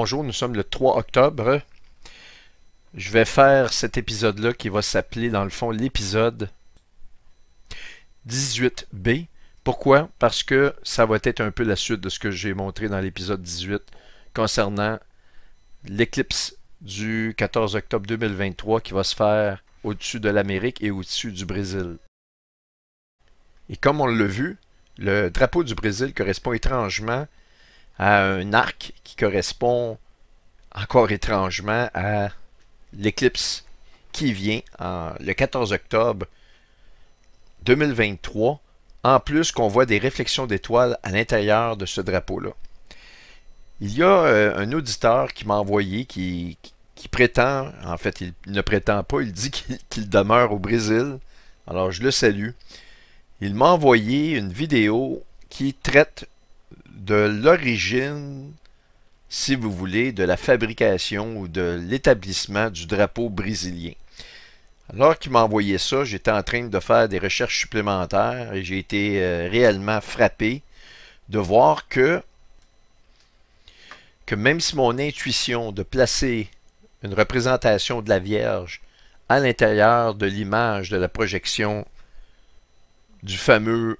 bonjour, nous sommes le 3 octobre. Je vais faire cet épisode-là qui va s'appeler dans le fond l'épisode 18B. Pourquoi? Parce que ça va être un peu la suite de ce que j'ai montré dans l'épisode 18 concernant l'éclipse du 14 octobre 2023 qui va se faire au-dessus de l'Amérique et au-dessus du Brésil. Et comme on l'a vu, le drapeau du Brésil correspond étrangement à un arc qui correspond encore étrangement à l'éclipse qui vient le 14 octobre 2023, en plus qu'on voit des réflexions d'étoiles à l'intérieur de ce drapeau-là. Il y a euh, un auditeur qui m'a envoyé, qui, prétend, en fait, il ne prétend pas, il dit qu'il demeure au Brésil. Alors, je le salue. Il m'a envoyé une vidéo qui traite de l'origine, si vous voulez, de la fabrication ou de l'établissement du drapeau brésilien. Alors qu'il m'a envoyé ça, j'étais en train de faire des recherches supplémentaires et j'ai été euh, réellement frappé de voir que, que même si mon intuition de placer une représentation de la Vierge à l'intérieur de l'image de la projection du fameux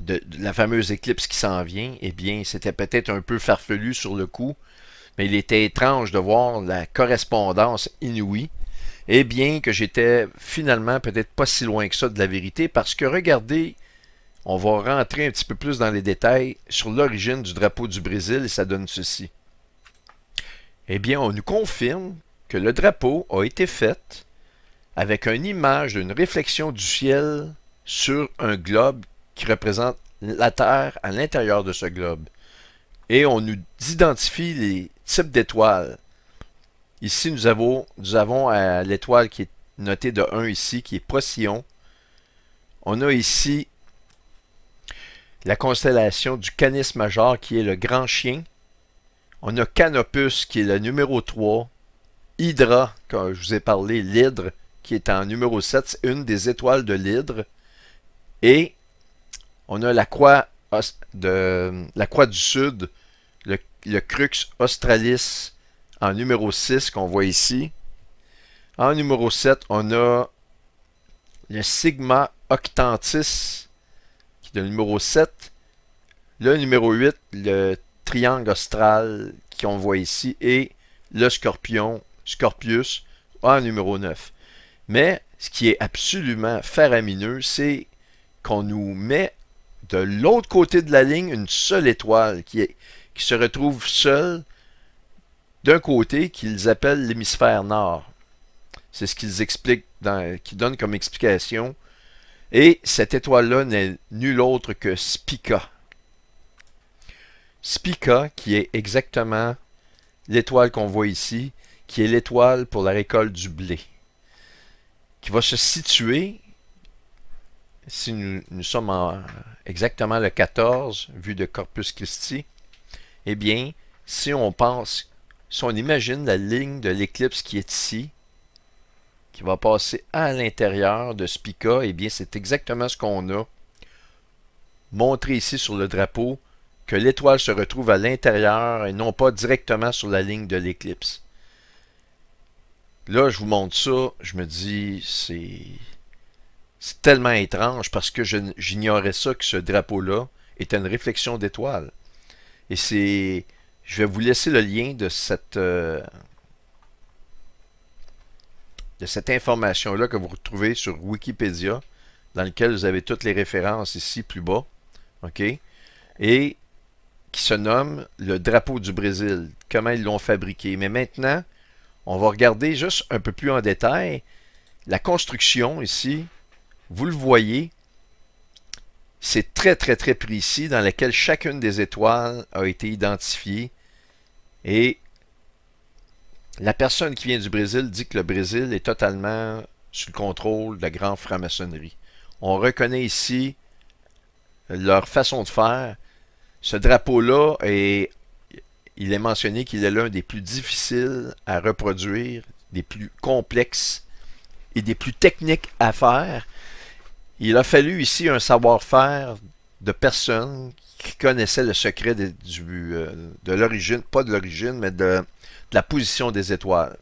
de, la fameuse éclipse qui s'en vient, eh bien, c'était peut-être un peu farfelu sur le coup, mais il était étrange de voir la correspondance inouïe. Eh bien, que j'étais finalement peut-être pas si loin que ça de la vérité, parce que regardez, on va rentrer un petit peu plus dans les détails sur l'origine du drapeau du Brésil et ça donne ceci. Eh bien, on nous confirme que le drapeau a été fait avec une image d'une réflexion du ciel sur un globe qui représente la Terre à l'intérieur de ce globe. Et on nous identifie les types d'étoiles. Ici, nous avons, nous avons euh, l'étoile qui est notée de 1 ici, qui est Procyon. On a ici la constellation du Canis Major, qui est le grand chien. On a Canopus, qui est le numéro 3. Hydra, quand je vous ai parlé, l'hydre, qui est en numéro 7, une des étoiles de l'hydre. Et on a la croix, de, la croix du Sud, le, Crux Australis en numéro 6 qu'on voit ici. En numéro 7, on a le Sigma Octantis, qui est le numéro 7. Le numéro 8, le Triangle Austral, qu'on voit ici, et le Scorpion, Scorpius, en numéro 9. Mais ce qui est absolument faramineux, c'est qu'on nous met de l'autre côté de la ligne une seule étoile qui, se retrouve seule d'un côté qu'ils appellent l'hémisphère nord. C'est ce qu'ils expliquent, qu'ils donnent comme explication. Et cette étoile-là n'est nulle autre que Spica. Spica, qui est exactement l'étoile qu'on voit ici, qui est l'étoile pour la récolte du blé, qui va se situer si nous, sommes exactement le 14, vu de Corpus Christi, eh bien, si on pense, si on imagine la ligne de l'éclipse qui est ici, qui va passer à l'intérieur de Spica, eh bien, c'est exactement ce qu'on a montré ici sur le drapeau, que l'étoile se retrouve à l'intérieur et non pas directement sur la ligne de l'éclipse. Là, je vous montre ça, je me dis, c'est c'est tellement étrange parce que j'ignorais ça que ce drapeau-là était une réflexion d'étoile. Et c'est... Je vais vous laisser le lien de cette... Euh, de cette information-là que vous retrouvez sur Wikipédia, dans lequel vous avez toutes les références ici plus bas. OK? Et qui se nomme le drapeau du Brésil, comment ils l'ont fabriqué. Mais maintenant, on va regarder juste un peu plus en détail la construction ici vous le voyez, c'est très, très, très précis dans lequel chacune des étoiles a été identifiée. Et la personne qui vient du Brésil dit que le Brésil est totalement sous le contrôle de la grande franc-maçonnerie. On reconnaît ici leur façon de faire. Ce drapeau-là et il est mentionné qu'il est l'un des plus difficiles à reproduire, des plus complexes et des plus techniques à faire. Il a fallu ici un savoir-faire de personnes qui connaissaient le secret euh, de, l'origine, pas de l'origine, mais de, la position des étoiles.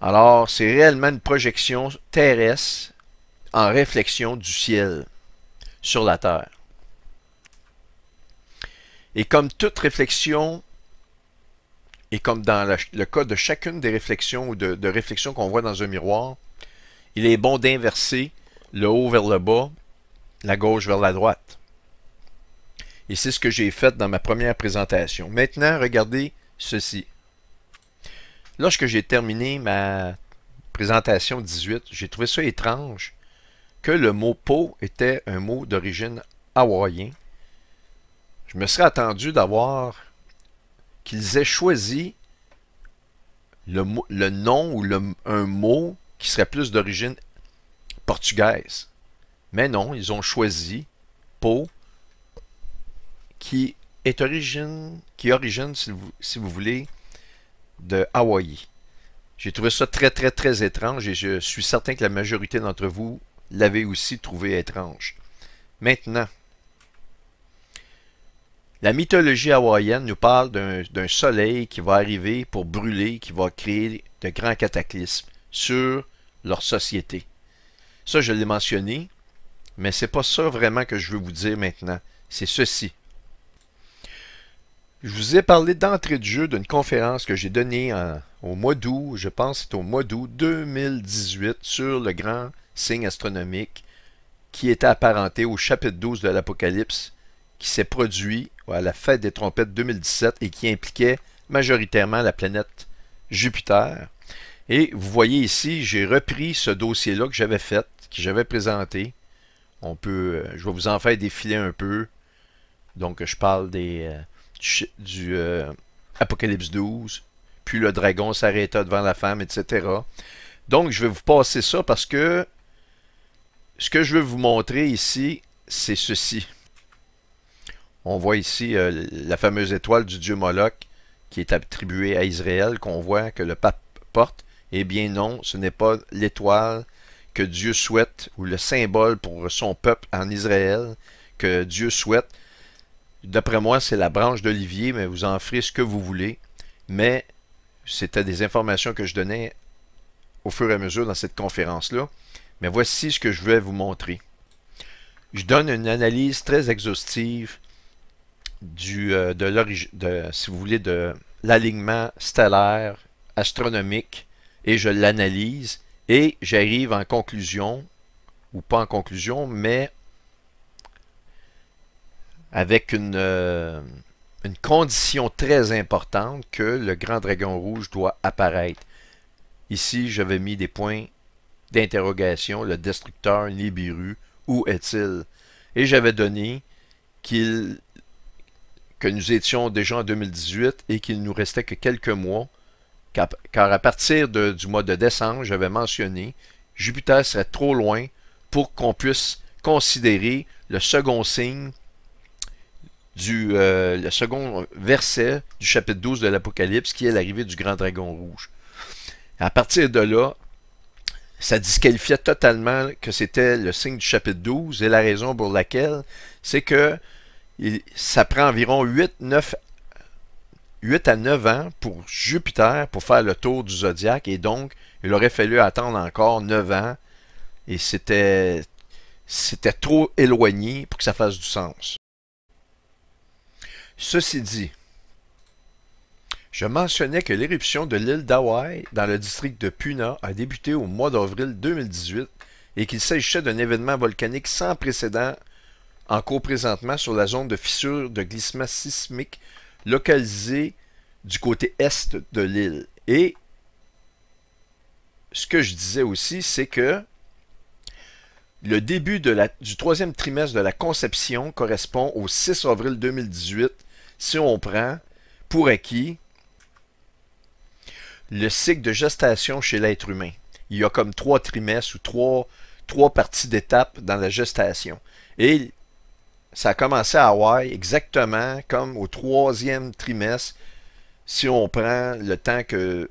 Alors, c'est réellement une projection terrestre en réflexion du ciel sur la Terre. Et comme toute réflexion, et comme dans le cas de chacune des réflexions ou de réflexions qu'on voit dans un miroir, il est bon d'inverser le haut vers le bas, la gauche vers la droite. Et c'est ce que j'ai fait dans ma première présentation. Maintenant, regardez ceci. Lorsque j'ai terminé ma présentation 18, j'ai trouvé ça étrange que le mot pot était un mot d'origine hawaïen. Je me serais attendu d'avoir qu'ils aient choisi le, nom ou un mot qui serait plus d'origine portugaise. Mais non, ils ont choisi Pau, qui est origine, qui origine, si vous, si vous voulez, de Hawaï. J'ai trouvé ça très, très, très étrange et je suis certain que la majorité d'entre vous l'avez aussi trouvé étrange. Maintenant, la mythologie hawaïenne nous parle d'un soleil qui va arriver pour brûler, qui va créer de grands cataclysmes sur leur société. Ça, je l'ai mentionné, mais ce n'est pas ça vraiment que je veux vous dire maintenant. C'est ceci. Je vous ai parlé d'entrée de jeu d'une conférence que j'ai donnée au mois d'août, je pense c'est au mois d'août 2018, sur le grand signe astronomique qui était apparenté au chapitre 12 de l'Apocalypse, qui s'est produit à la fête des trompettes 2017 et qui impliquait majoritairement la planète Jupiter. Et vous voyez ici, j'ai repris ce dossier-là que j'avais fait que j'avais présenté. On peut, euh, je vais vous en faire défiler un peu. Donc, je parle des, euh, du, euh, Apocalypse 12, puis le dragon s'arrêta devant la femme, etc. Donc, je vais vous passer ça parce que ce que je veux vous montrer ici, c'est ceci. On voit ici la fameuse étoile du dieu Moloch qui est attribuée à Israël, qu'on voit que le pape porte. Eh bien non, ce n'est pas l'étoile que Dieu souhaite, ou le symbole pour son peuple en Israël que Dieu souhaite. D'après moi, c'est la branche d'olivier, mais vous en ferez ce que vous voulez. Mais c'était des informations que je donnais au fur et à mesure dans cette conférence-là. Mais voici ce que je vais vous montrer. Je donne une analyse très exhaustive du, euh, de, de, si vous voulez, de l'alignement stellaire, astronomique, et je l'analyse. Et j'arrive en conclusion, ou pas en conclusion, mais avec euh, une, condition très importante que le grand dragon rouge doit apparaître. Ici, j'avais mis des points d'interrogation, le destructeur Nibiru, où est-il? Et j'avais donné qu'il que nous étions déjà en 2018 et qu'il nous restait que quelques mois car, à partir du mois de décembre, j'avais mentionné, Jupiter serait trop loin pour qu'on puisse considérer le second signe du euh, le second verset du chapitre 12 de l'Apocalypse, qui est l'arrivée du grand dragon rouge. À partir de là, ça disqualifiait totalement que c'était le signe du chapitre 12, et la raison pour laquelle, c'est que ça prend environ 8, 9 8 à 9 ans pour Jupiter pour faire le tour du zodiaque et donc il aurait fallu attendre encore 9 ans et c'était c'était trop éloigné pour que ça fasse du sens. Ceci dit, je mentionnais que l'éruption de l'île d'Hawaï dans le district de Puna a débuté au mois d'avril 2018 et qu'il s'agissait d'un événement volcanique sans précédent en cours présentement sur la zone de fissure de glissement sismique localisé du côté est de l'île. Et ce que je disais aussi, c'est que le début de la, du troisième trimestre de la conception correspond au 6 avril 2018, si on prend pour acquis le cycle de gestation chez l'être humain. Il y a comme trois trimestres ou trois, trois parties d'étapes dans la gestation. Et ça a commencé à Hawaï exactement comme au troisième trimestre, si on prend le temps que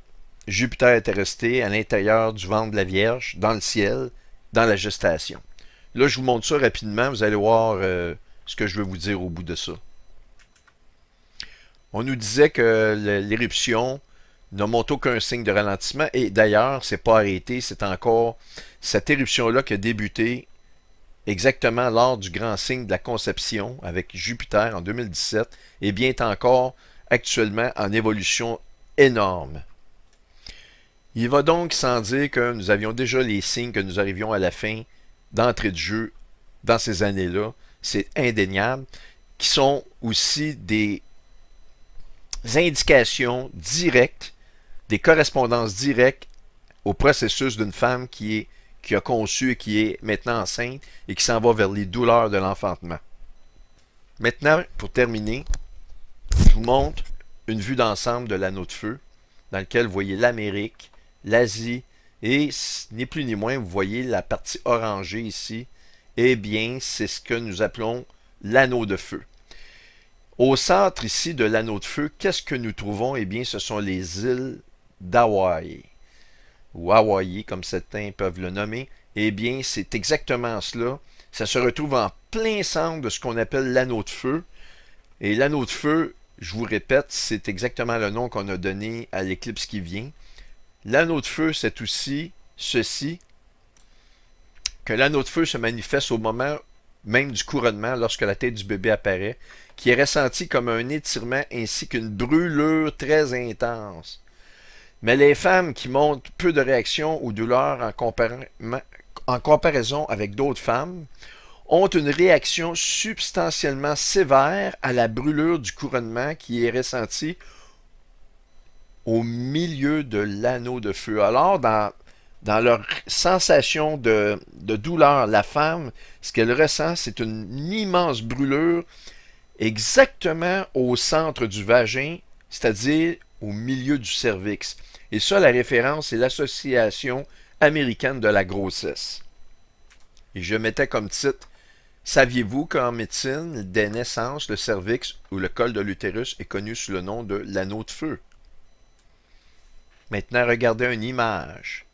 Jupiter était resté à l'intérieur du ventre de la Vierge, dans le ciel, dans la gestation. Là, je vous montre ça rapidement. Vous allez voir euh, ce que je veux vous dire au bout de ça. On nous disait que l'éruption ne monte aucun signe de ralentissement. Et d'ailleurs, c'est pas arrêté. C'est encore cette éruption-là qui a débuté exactement lors du grand signe de la conception avec Jupiter en 2017, et bien, encore actuellement en évolution énorme. Il va donc sans dire que nous avions déjà les signes que nous arrivions à la fin d'entrée de jeu dans ces années-là, c'est indéniable, qui sont aussi des indications directes, des correspondances directes au processus d'une femme qui est qui a conçu et qui est maintenant enceinte et qui s'en va vers les douleurs de l'enfantement. Maintenant, pour terminer, je vous montre une vue d'ensemble de l'anneau de feu, dans lequel vous voyez l'Amérique, l'Asie, et ni plus ni moins, vous voyez la partie orangée ici. Eh bien, c'est ce que nous appelons l'anneau de feu. Au centre ici de l'anneau de feu, qu'est-ce que nous trouvons? Eh bien, ce sont les îles d'Hawaï ou comme certains peuvent le nommer, eh bien, c'est exactement cela. Ça se retrouve en plein centre de ce qu'on appelle l'anneau de feu. Et l'anneau de feu, je vous répète, c'est exactement le nom qu'on a donné à l'éclipse qui vient. L'anneau de feu, c'est aussi ceci, que l'anneau de feu se manifeste au moment même du couronnement, lorsque la tête du bébé apparaît, qui est ressenti comme un étirement ainsi qu'une brûlure très intense. Mais les femmes qui montrent peu de réaction ou douleur en, en comparaison avec d'autres femmes ont une réaction substantiellement sévère à la brûlure du couronnement qui est ressentie au milieu de l'anneau de feu. Alors, dans, leur sensation de, de, douleur, la femme, ce qu'elle ressent, c'est une immense brûlure exactement au centre du vagin, c'est-à-dire au milieu du cervix. Et ça, la référence, c'est l'Association américaine de la grossesse. Et je mettais comme titre Saviez-vous qu'en médecine, dès naissance, le cervix ou le col de l'utérus est connu sous le nom de l'anneau de feu? Maintenant, regardez une image.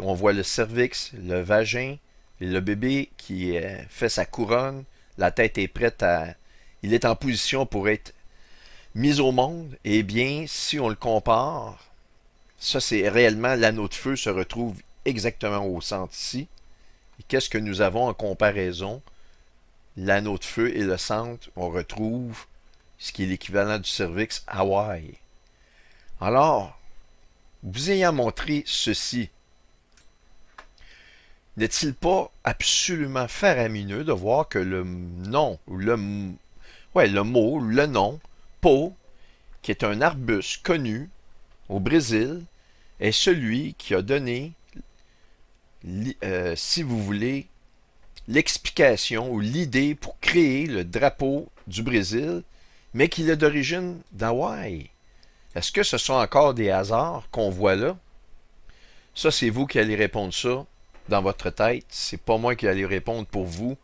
On voit le cervix, le vagin, le bébé qui euh, fait sa couronne. La tête est prête à... Il est en position pour être mise au monde, eh bien, si on le compare, ça c'est réellement l'anneau de feu se retrouve exactement au centre ici. Et qu'est-ce que nous avons en comparaison? L'anneau de feu et le centre, on retrouve ce qui est l'équivalent du cervix Hawaï. Alors, vous ayant montré ceci, n'est-il pas absolument faramineux de voir que le nom, le, ouais, le mot, le nom, pau, qui est un arbuste connu au Brésil, est celui qui a donné, euh, si vous voulez, l'explication ou l'idée pour créer le drapeau du Brésil, mais qu'il est d'origine d'Hawaï. Est-ce que ce sont encore des hasards qu'on voit là? Ça, c'est vous qui allez répondre ça dans votre tête. C'est pas moi qui allez répondre pour vous,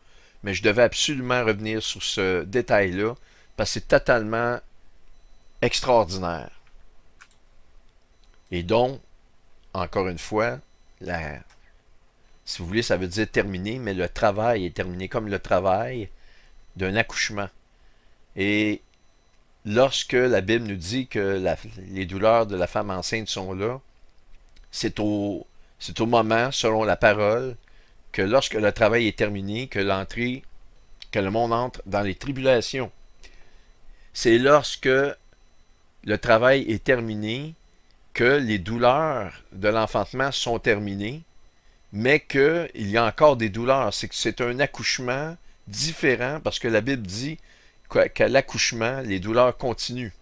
mais je devais absolument revenir sur ce détail-là parce que c'est totalement extraordinaire. Et donc, encore une fois, la, si vous voulez, ça veut dire terminé, mais le travail est terminé comme le travail d'un accouchement. Et lorsque la Bible nous dit que les douleurs de la femme enceinte sont là, c'est au, c'est au moment, selon la parole, que lorsque le travail est terminé, que l'entrée, que le monde entre dans les tribulations c'est lorsque le travail est terminé, que les douleurs de l'enfantement sont terminées, mais qu'il y a encore des douleurs. C'est que c'est un accouchement différent parce que la Bible dit qu'à l'accouchement, les douleurs continuent.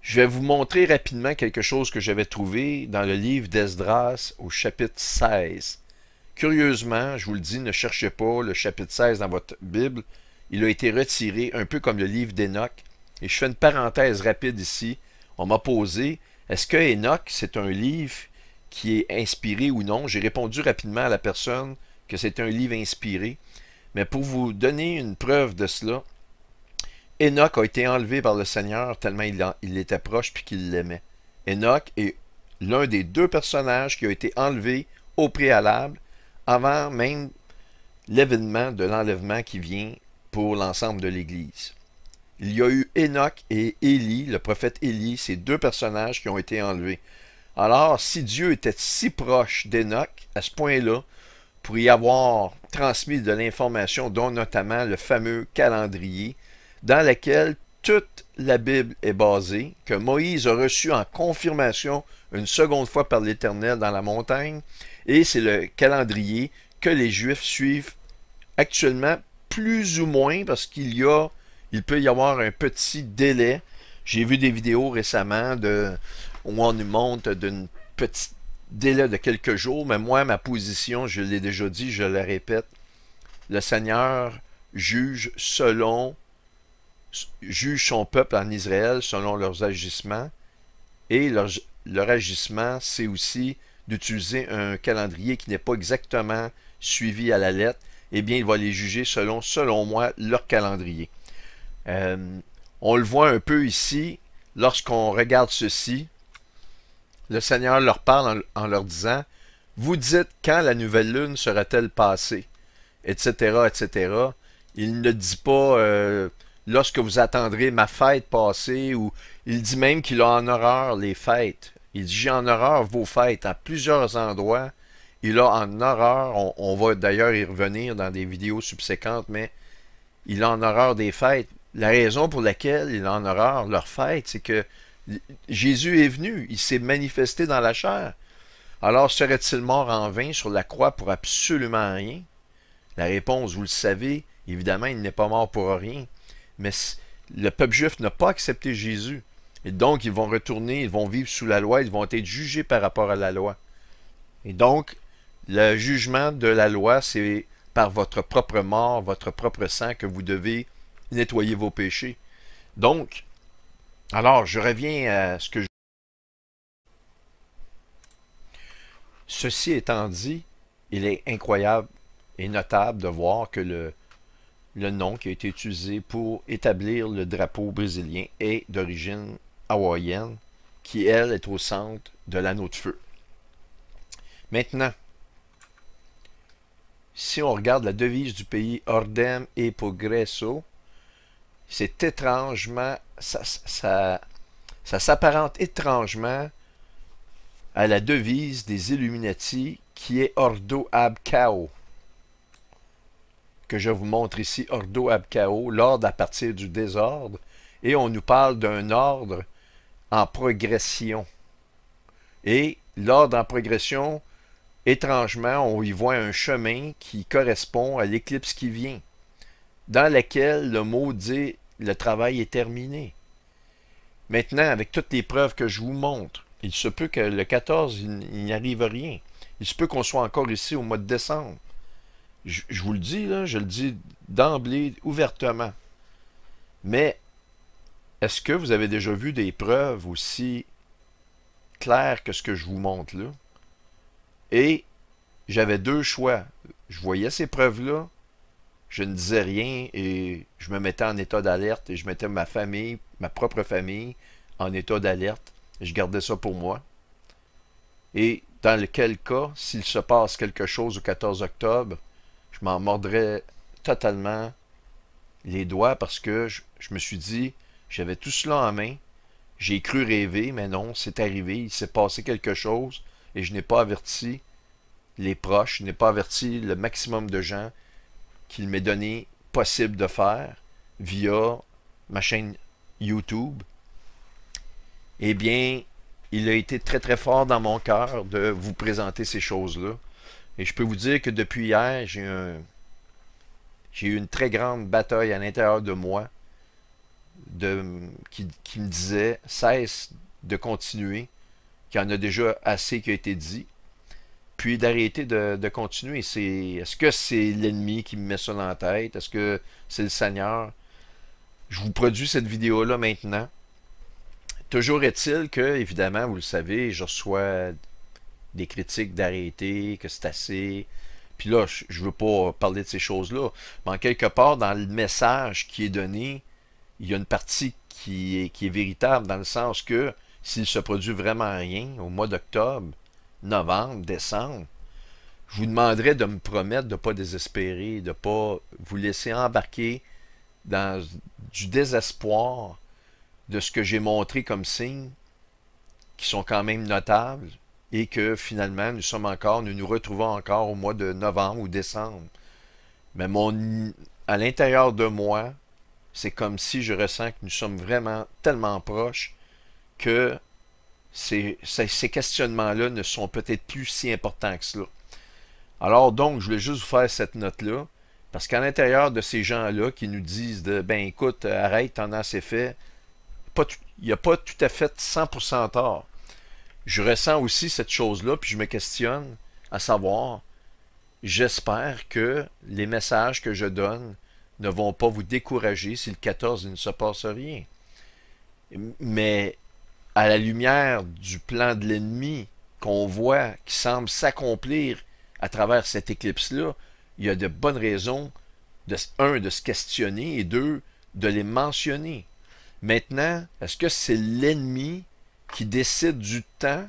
Je vais vous montrer rapidement quelque chose que j'avais trouvé dans le livre d'Esdras au chapitre 16. Curieusement, je vous le dis, ne cherchez pas le chapitre 16 dans votre Bible, il a été retiré, un peu comme le livre d'Enoch. Et je fais une parenthèse rapide ici. On m'a posé, est-ce que Enoch, c'est un livre qui est inspiré ou non? J'ai répondu rapidement à la personne que c'est un livre inspiré. Mais pour vous donner une preuve de cela, Enoch a été enlevé par le Seigneur tellement il, il était proche puis qu'il l'aimait. Enoch est l'un des deux personnages qui a été enlevé au préalable, avant même l'événement de l'enlèvement qui vient pour l'ensemble de l'Église. Il y a eu Enoch et Élie, le prophète Élie, ces deux personnages qui ont été enlevés. Alors, si Dieu était si proche d'Enoch, à ce point-là, pour y avoir transmis de l'information, dont notamment le fameux calendrier, dans lequel toute la Bible est basée, que Moïse a reçu en confirmation une seconde fois par l'Éternel dans la montagne, et c'est le calendrier que les Juifs suivent actuellement plus ou moins, parce qu'il y a, il peut y avoir un petit délai. J'ai vu des vidéos récemment où on nous montre d'une petite délai de quelques jours, mais moi, ma position, je l'ai déjà dit, je le répète, le Seigneur juge selon, juge son peuple en Israël selon leurs agissements, et leur agissement, c'est aussi d'utiliser un calendrier qui n'est pas exactement suivi à la lettre, eh bien, il va les juger selon, selon moi, leur calendrier. Euh, on le voit un peu ici, lorsqu'on regarde ceci, le Seigneur leur parle en, leur disant, vous dites quand la nouvelle lune sera-t-elle passée, etc., etc. Il ne dit pas euh, lorsque vous attendrez ma fête passée, ou il dit même qu'il a en horreur les fêtes. Il dit j'ai en horreur vos fêtes à plusieurs endroits il a en horreur, on, va d'ailleurs y revenir dans des vidéos subséquentes, mais il a en horreur des fêtes. La raison pour laquelle il a en horreur leurs fêtes, c'est que Jésus est venu, il s'est manifesté dans la chair. Alors serait-il mort en vain sur la croix pour absolument rien? La réponse, vous le savez, évidemment, il n'est pas mort pour rien. Mais le peuple juif n'a pas accepté Jésus. Et donc, ils vont retourner, ils vont vivre sous la loi, ils vont être jugés par rapport à la loi. Et donc, le jugement de la loi, c'est par votre propre mort, votre propre sang que vous devez nettoyer vos péchés. Donc, alors je reviens à ce que je... Ceci étant dit, il est incroyable et notable de voir que le, le nom qui a été utilisé pour établir le drapeau brésilien est d'origine hawaïenne, qui, elle, est au centre de l'anneau de feu. Maintenant, si on regarde la devise du pays Ordem et Progresso, c'est étrangement, ça, ça, ça s'apparente étrangement à la devise des Illuminati qui est Ordo ab Chao. que je vous montre ici, Ordo ab Chao, l'ordre à partir du désordre, et on nous parle d'un ordre en progression. Et l'ordre en progression étrangement, on y voit un chemin qui correspond à l'éclipse qui vient, dans laquelle le mot dit le travail est terminé. Maintenant, avec toutes les preuves que je vous montre, il se peut que le 14, il n'y arrive rien. Il se peut qu'on soit encore ici au mois de décembre. Je, vous le dis, là, je le dis d'emblée, ouvertement. Mais est-ce que vous avez déjà vu des preuves aussi claires que ce que je vous montre là? Et j'avais deux choix. Je voyais ces preuves-là, je ne disais rien et je me mettais en état d'alerte et je mettais ma famille, ma propre famille, en état d'alerte. Je gardais ça pour moi. Et dans lequel cas, s'il se passe quelque chose au 14 octobre, je m'en mordrais totalement les doigts parce que je, je me suis dit, j'avais tout cela en main, j'ai cru rêver, mais non, c'est arrivé, il s'est passé quelque chose, et je n'ai pas averti les proches, je n'ai pas averti le maximum de gens qu'il m'est donné possible de faire via ma chaîne YouTube, eh bien, il a été très très fort dans mon cœur de vous présenter ces choses-là. Et je peux vous dire que depuis hier, j'ai eu une très grande bataille à l'intérieur de moi qui, qui me disait cesse de continuer, qu'il y en a déjà assez qui a été dit, puis d'arrêter de, continuer. C'est, est-ce que c'est l'ennemi qui me met ça dans la tête? Est-ce que c'est le Seigneur? Je vous produis cette vidéo-là maintenant. Toujours est-il que, évidemment, vous le savez, je reçois des critiques d'arrêter, que c'est assez. Puis là, je ne veux pas parler de ces choses-là. Mais en quelque part, dans le message qui est donné, il y a une partie qui est, qui est véritable, dans le sens que s'il se produit vraiment rien au mois d'octobre, novembre, décembre, je vous demanderai de me promettre de ne pas désespérer, de ne pas vous laisser embarquer dans du désespoir de ce que j'ai montré comme signes qui sont quand même notables et que finalement nous sommes encore, nous nous retrouvons encore au mois de novembre ou décembre. Mais mon, à l'intérieur de moi, c'est comme si je ressens que nous sommes vraiment tellement proches que ces, ces, questionnements-là ne sont peut-être plus si importants que cela. Alors donc, je voulais juste vous faire cette note-là, parce qu'à l'intérieur de ces gens-là qui nous disent de, ben écoute, arrête, t'en as assez fait, il n'y a pas tout à fait 100% tort. Je ressens aussi cette chose-là, puis je me questionne à savoir, j'espère que les messages que je donne ne vont pas vous décourager si le 14 il ne se passe rien. Mais à la lumière du plan de l'ennemi qu'on voit qui semble s'accomplir à travers cette éclipse-là, il y a de bonnes raisons, de, un, de se questionner et deux, de les mentionner. Maintenant, est-ce que c'est l'ennemi qui décide du temps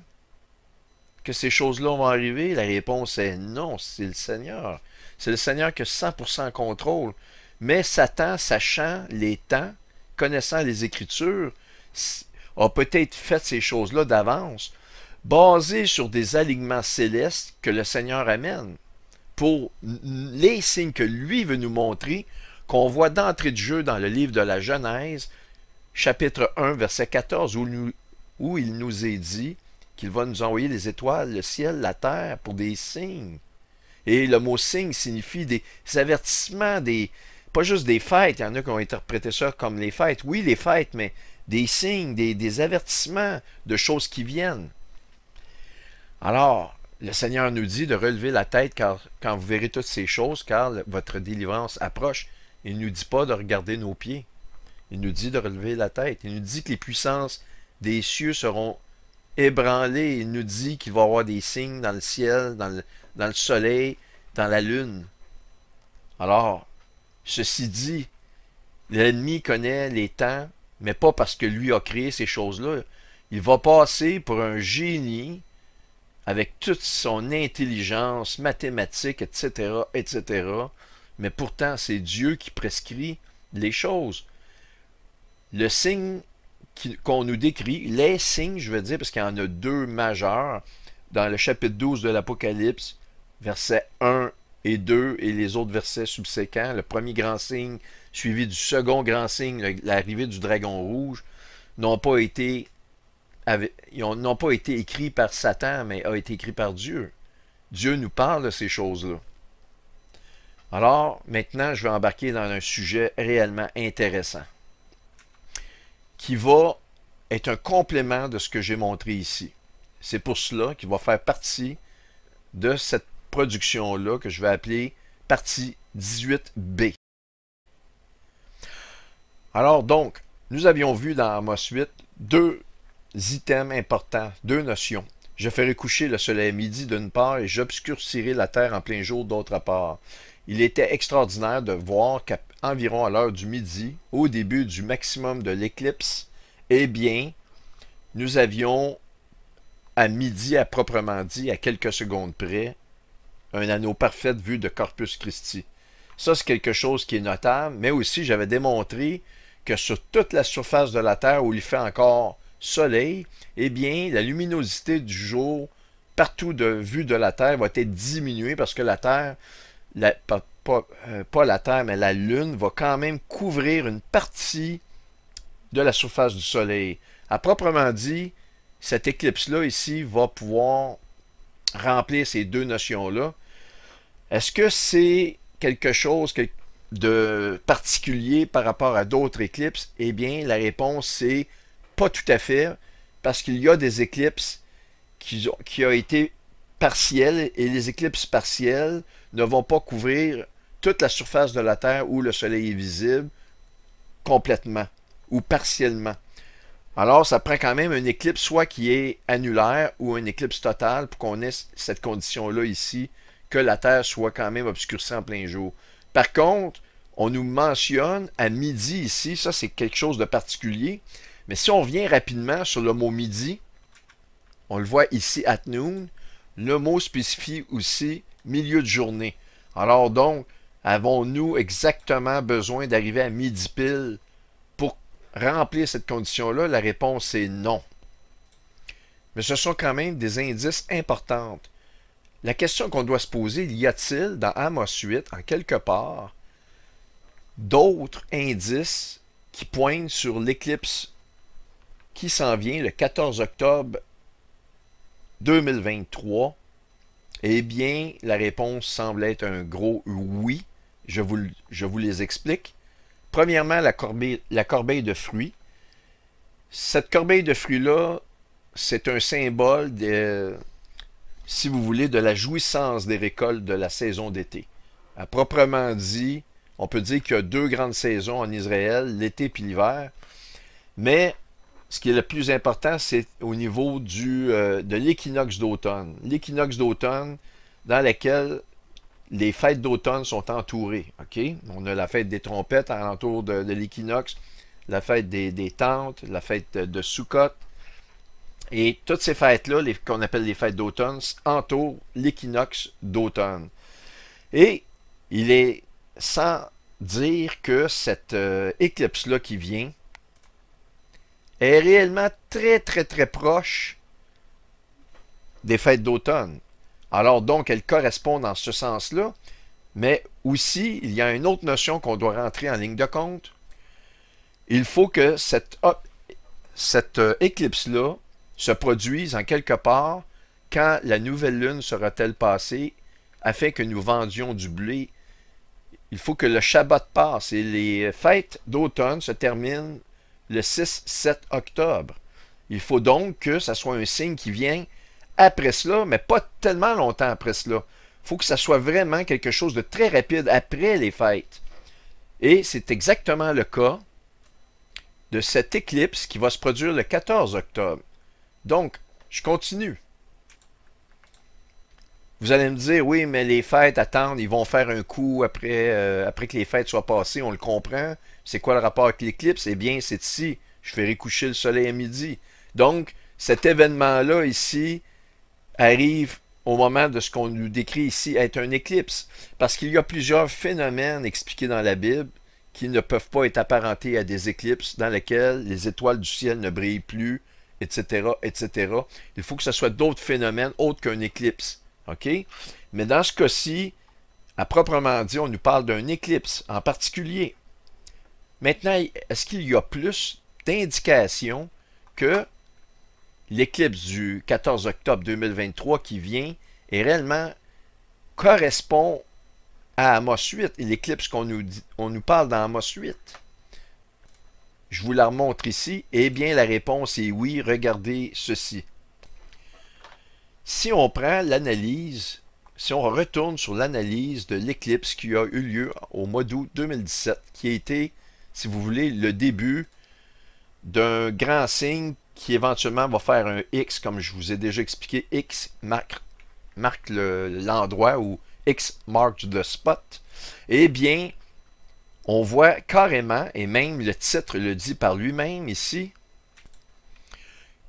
que ces choses-là vont arriver? La réponse est non, c'est le Seigneur. C'est le Seigneur qui a 100% contrôle. Mais Satan, sachant les temps, connaissant les Écritures, a peut-être fait ces choses-là d'avance, basées sur des alignements célestes que le Seigneur amène, pour les signes que lui veut nous montrer, qu'on voit d'entrée de jeu dans le livre de la Genèse, chapitre 1, verset 14, où, où il nous est dit qu'il va nous envoyer les étoiles, le ciel, la terre pour des signes. Et le mot signe signifie des avertissements, des, pas juste des fêtes. Il y en a qui ont interprété ça comme les fêtes. Oui, les fêtes, mais des signes, des, avertissements de choses qui viennent. Alors, le Seigneur nous dit de relever la tête car, quand vous verrez toutes ces choses, car votre délivrance approche. Il ne nous dit pas de regarder nos pieds. Il nous dit de relever la tête. Il nous dit que les puissances des cieux seront ébranlées. Il nous dit qu'il va y avoir des signes dans le ciel, dans dans le soleil, dans la lune. Alors, ceci dit, l'ennemi connaît les temps, mais pas parce que lui a créé ces choses-là. Il va passer pour un génie avec toute son intelligence mathématique, etc., etc., mais pourtant c'est Dieu qui prescrit les choses. Le signe qu'on nous décrit, les signes, je veux dire, parce qu'il y en a deux majeurs, dans le chapitre 12 de l'Apocalypse, versets 1 et 2 et les autres versets subséquents, le premier grand signe, suivi du second grand signe, l'arrivée du dragon rouge, n'ont pas été n'ont pas été écrits par Satan, mais a été écrit par Dieu. Dieu nous parle de ces choses-là. Alors, maintenant, je vais embarquer dans un sujet réellement intéressant qui va être un complément de ce que j'ai montré ici. C'est pour cela qu'il va faire partie de cette production-là que je vais appeler partie 18B. Alors donc, nous avions vu dans ma suite deux items importants, deux notions. Je ferai coucher le soleil à midi d'une part et j'obscurcirai la terre en plein jour d'autre part. Il était extraordinaire de voir qu'environ à l'heure du midi, au début du maximum de l'éclipse, eh bien, nous avions à midi à proprement dit, à quelques secondes près, un anneau parfait vu de Corpus Christi. Ça, c'est quelque chose qui est notable, mais aussi j'avais démontré que sur toute la surface de la Terre où il fait encore soleil, eh bien, la luminosité du jour partout de vue de la Terre va être diminuée parce que la Terre, euh, pas, la Terre, mais la Lune va quand même couvrir une partie de la surface du Soleil. À proprement dit, cette éclipse-là ici va pouvoir remplir ces deux notions-là. Est-ce que c'est quelque chose que, de particulier par rapport à d'autres éclipses? Eh bien, la réponse, c'est pas tout à fait, parce qu'il y a des éclipses qui ont, qui été partielles, et les éclipses partielles ne vont pas couvrir toute la surface de la Terre où le Soleil est visible complètement ou partiellement. Alors, ça prend quand même une éclipse, soit qui est annulaire ou une éclipse totale, pour qu'on ait cette condition-là ici, que la Terre soit quand même obscurcie en plein jour. Par contre, on nous mentionne à midi ici, ça c'est quelque chose de particulier, mais si on vient rapidement sur le mot midi, on le voit ici at noon, le mot spécifie aussi milieu de journée. Alors donc, avons-nous exactement besoin d'arriver à midi pile pour remplir cette condition-là? La réponse est non. Mais ce sont quand même des indices importants. La question qu'on doit se poser, y a-t-il dans Amos 8, en quelque part, d'autres indices qui pointent sur l'éclipse qui s'en vient le 14 octobre 2023? Eh bien, la réponse semble être un gros oui. Je vous, je vous les explique. Premièrement, la corbeille, la corbeille de fruits. Cette corbeille de fruits-là, c'est un symbole de, si vous voulez, de la jouissance des récoltes de la saison d'été. À proprement dit, on peut dire qu'il y a deux grandes saisons en Israël, l'été puis l'hiver. Mais ce qui est le plus important, c'est au niveau du, euh, de l'équinoxe d'automne. L'équinoxe d'automne dans laquelle les fêtes d'automne sont entourées. On a la fête des trompettes à de, de l'équinoxe, la fête des, des, tentes, la fête de Sukkot, et toutes ces fêtes-là, qu'on appelle les fêtes d'automne, entourent l'équinoxe d'automne. Et il est sans dire que cette euh, éclipse-là qui vient est réellement très, très, très proche des fêtes d'automne. Alors donc, elle correspond dans ce sens-là, mais aussi, il y a une autre notion qu'on doit rentrer en ligne de compte. Il faut que cette, cette euh, éclipse-là se produisent en quelque part quand la nouvelle lune sera-t-elle passée afin que nous vendions du blé. Il faut que le Shabbat passe et les fêtes d'automne se terminent le 6-7 octobre. Il faut donc que ça soit un signe qui vient après cela, mais pas tellement longtemps après cela. Il faut que ça soit vraiment quelque chose de très rapide après les fêtes. Et c'est exactement le cas de cette éclipse qui va se produire le 14 octobre. Donc, je continue. Vous allez me dire, oui, mais les fêtes attendent, ils vont faire un coup après, euh, après que les fêtes soient passées, on le comprend. C'est quoi le rapport avec l'éclipse? Eh bien, c'est ici. Je fais recoucher le soleil à midi. Donc, cet événement-là ici arrive au moment de ce qu'on nous décrit ici être un éclipse. Parce qu'il y a plusieurs phénomènes expliqués dans la Bible qui ne peuvent pas être apparentés à des éclipses dans lesquelles les étoiles du ciel ne brillent plus etc., etc. Il faut que ce soit d'autres phénomènes autres qu'un éclipse. OK? Mais dans ce cas-ci, à proprement dit, on nous parle d'un éclipse en particulier. Maintenant, est-ce qu'il y a plus d'indications que l'éclipse du 14 octobre 2023 qui vient est réellement correspond à Amos 8 et l'éclipse qu'on nous, on nous parle dans Amos 8? Je vous la remontre ici. et eh bien, la réponse est oui. Regardez ceci. Si on prend l'analyse, si on retourne sur l'analyse de l'éclipse qui a eu lieu au mois d'août 2017, qui a été, si vous voulez, le début d'un grand signe qui éventuellement va faire un X, comme je vous ai déjà expliqué. X marque, l'endroit où X marque le spot. Eh bien, on voit carrément, et même le titre le dit par lui-même ici,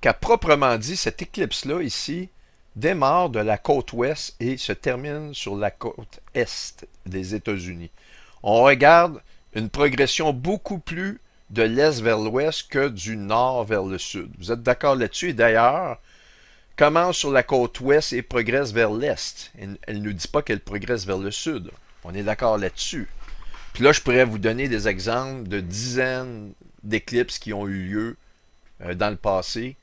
qu'à proprement dit, cette éclipse-là ici démarre de la côte ouest et se termine sur la côte est des États-Unis. On regarde une progression beaucoup plus de l'est vers l'ouest que du nord vers le sud. Vous êtes d'accord là-dessus? Et d'ailleurs, commence sur la côte ouest et progresse vers l'est. Elle ne nous dit pas qu'elle progresse vers le sud. On est d'accord là-dessus là, je pourrais vous donner des exemples de dizaines d'éclipses qui ont eu lieu euh, dans le passé.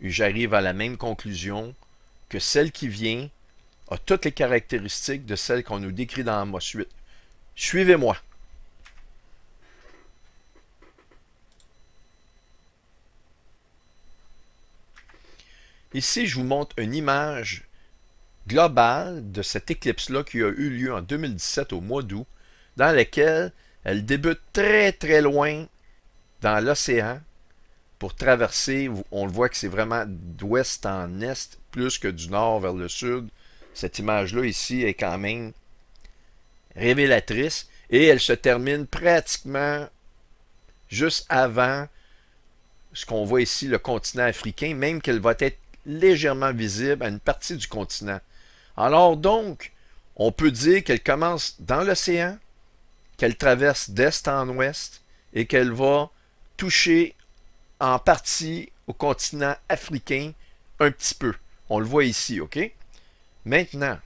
Et j'arrive à la même conclusion que celle qui vient a toutes les caractéristiques de celle qu'on nous décrit dans ma suite Suivez-moi. Ici, je vous montre une image globale de cette éclipse-là qui a eu lieu en 2017 au mois d'août dans laquelle elle débute très très loin dans l'océan pour traverser. On le voit que c'est vraiment d'ouest en est plus que du nord vers le sud. Cette image-là ici est quand même révélatrice et elle se termine pratiquement juste avant ce qu'on voit ici, le continent africain, même qu'elle va être légèrement visible à une partie du continent. Alors donc, on peut dire qu'elle commence dans l'océan, qu'elle traverse d'est en ouest et qu'elle va toucher en partie au continent africain un petit peu. On le voit ici, OK? Maintenant,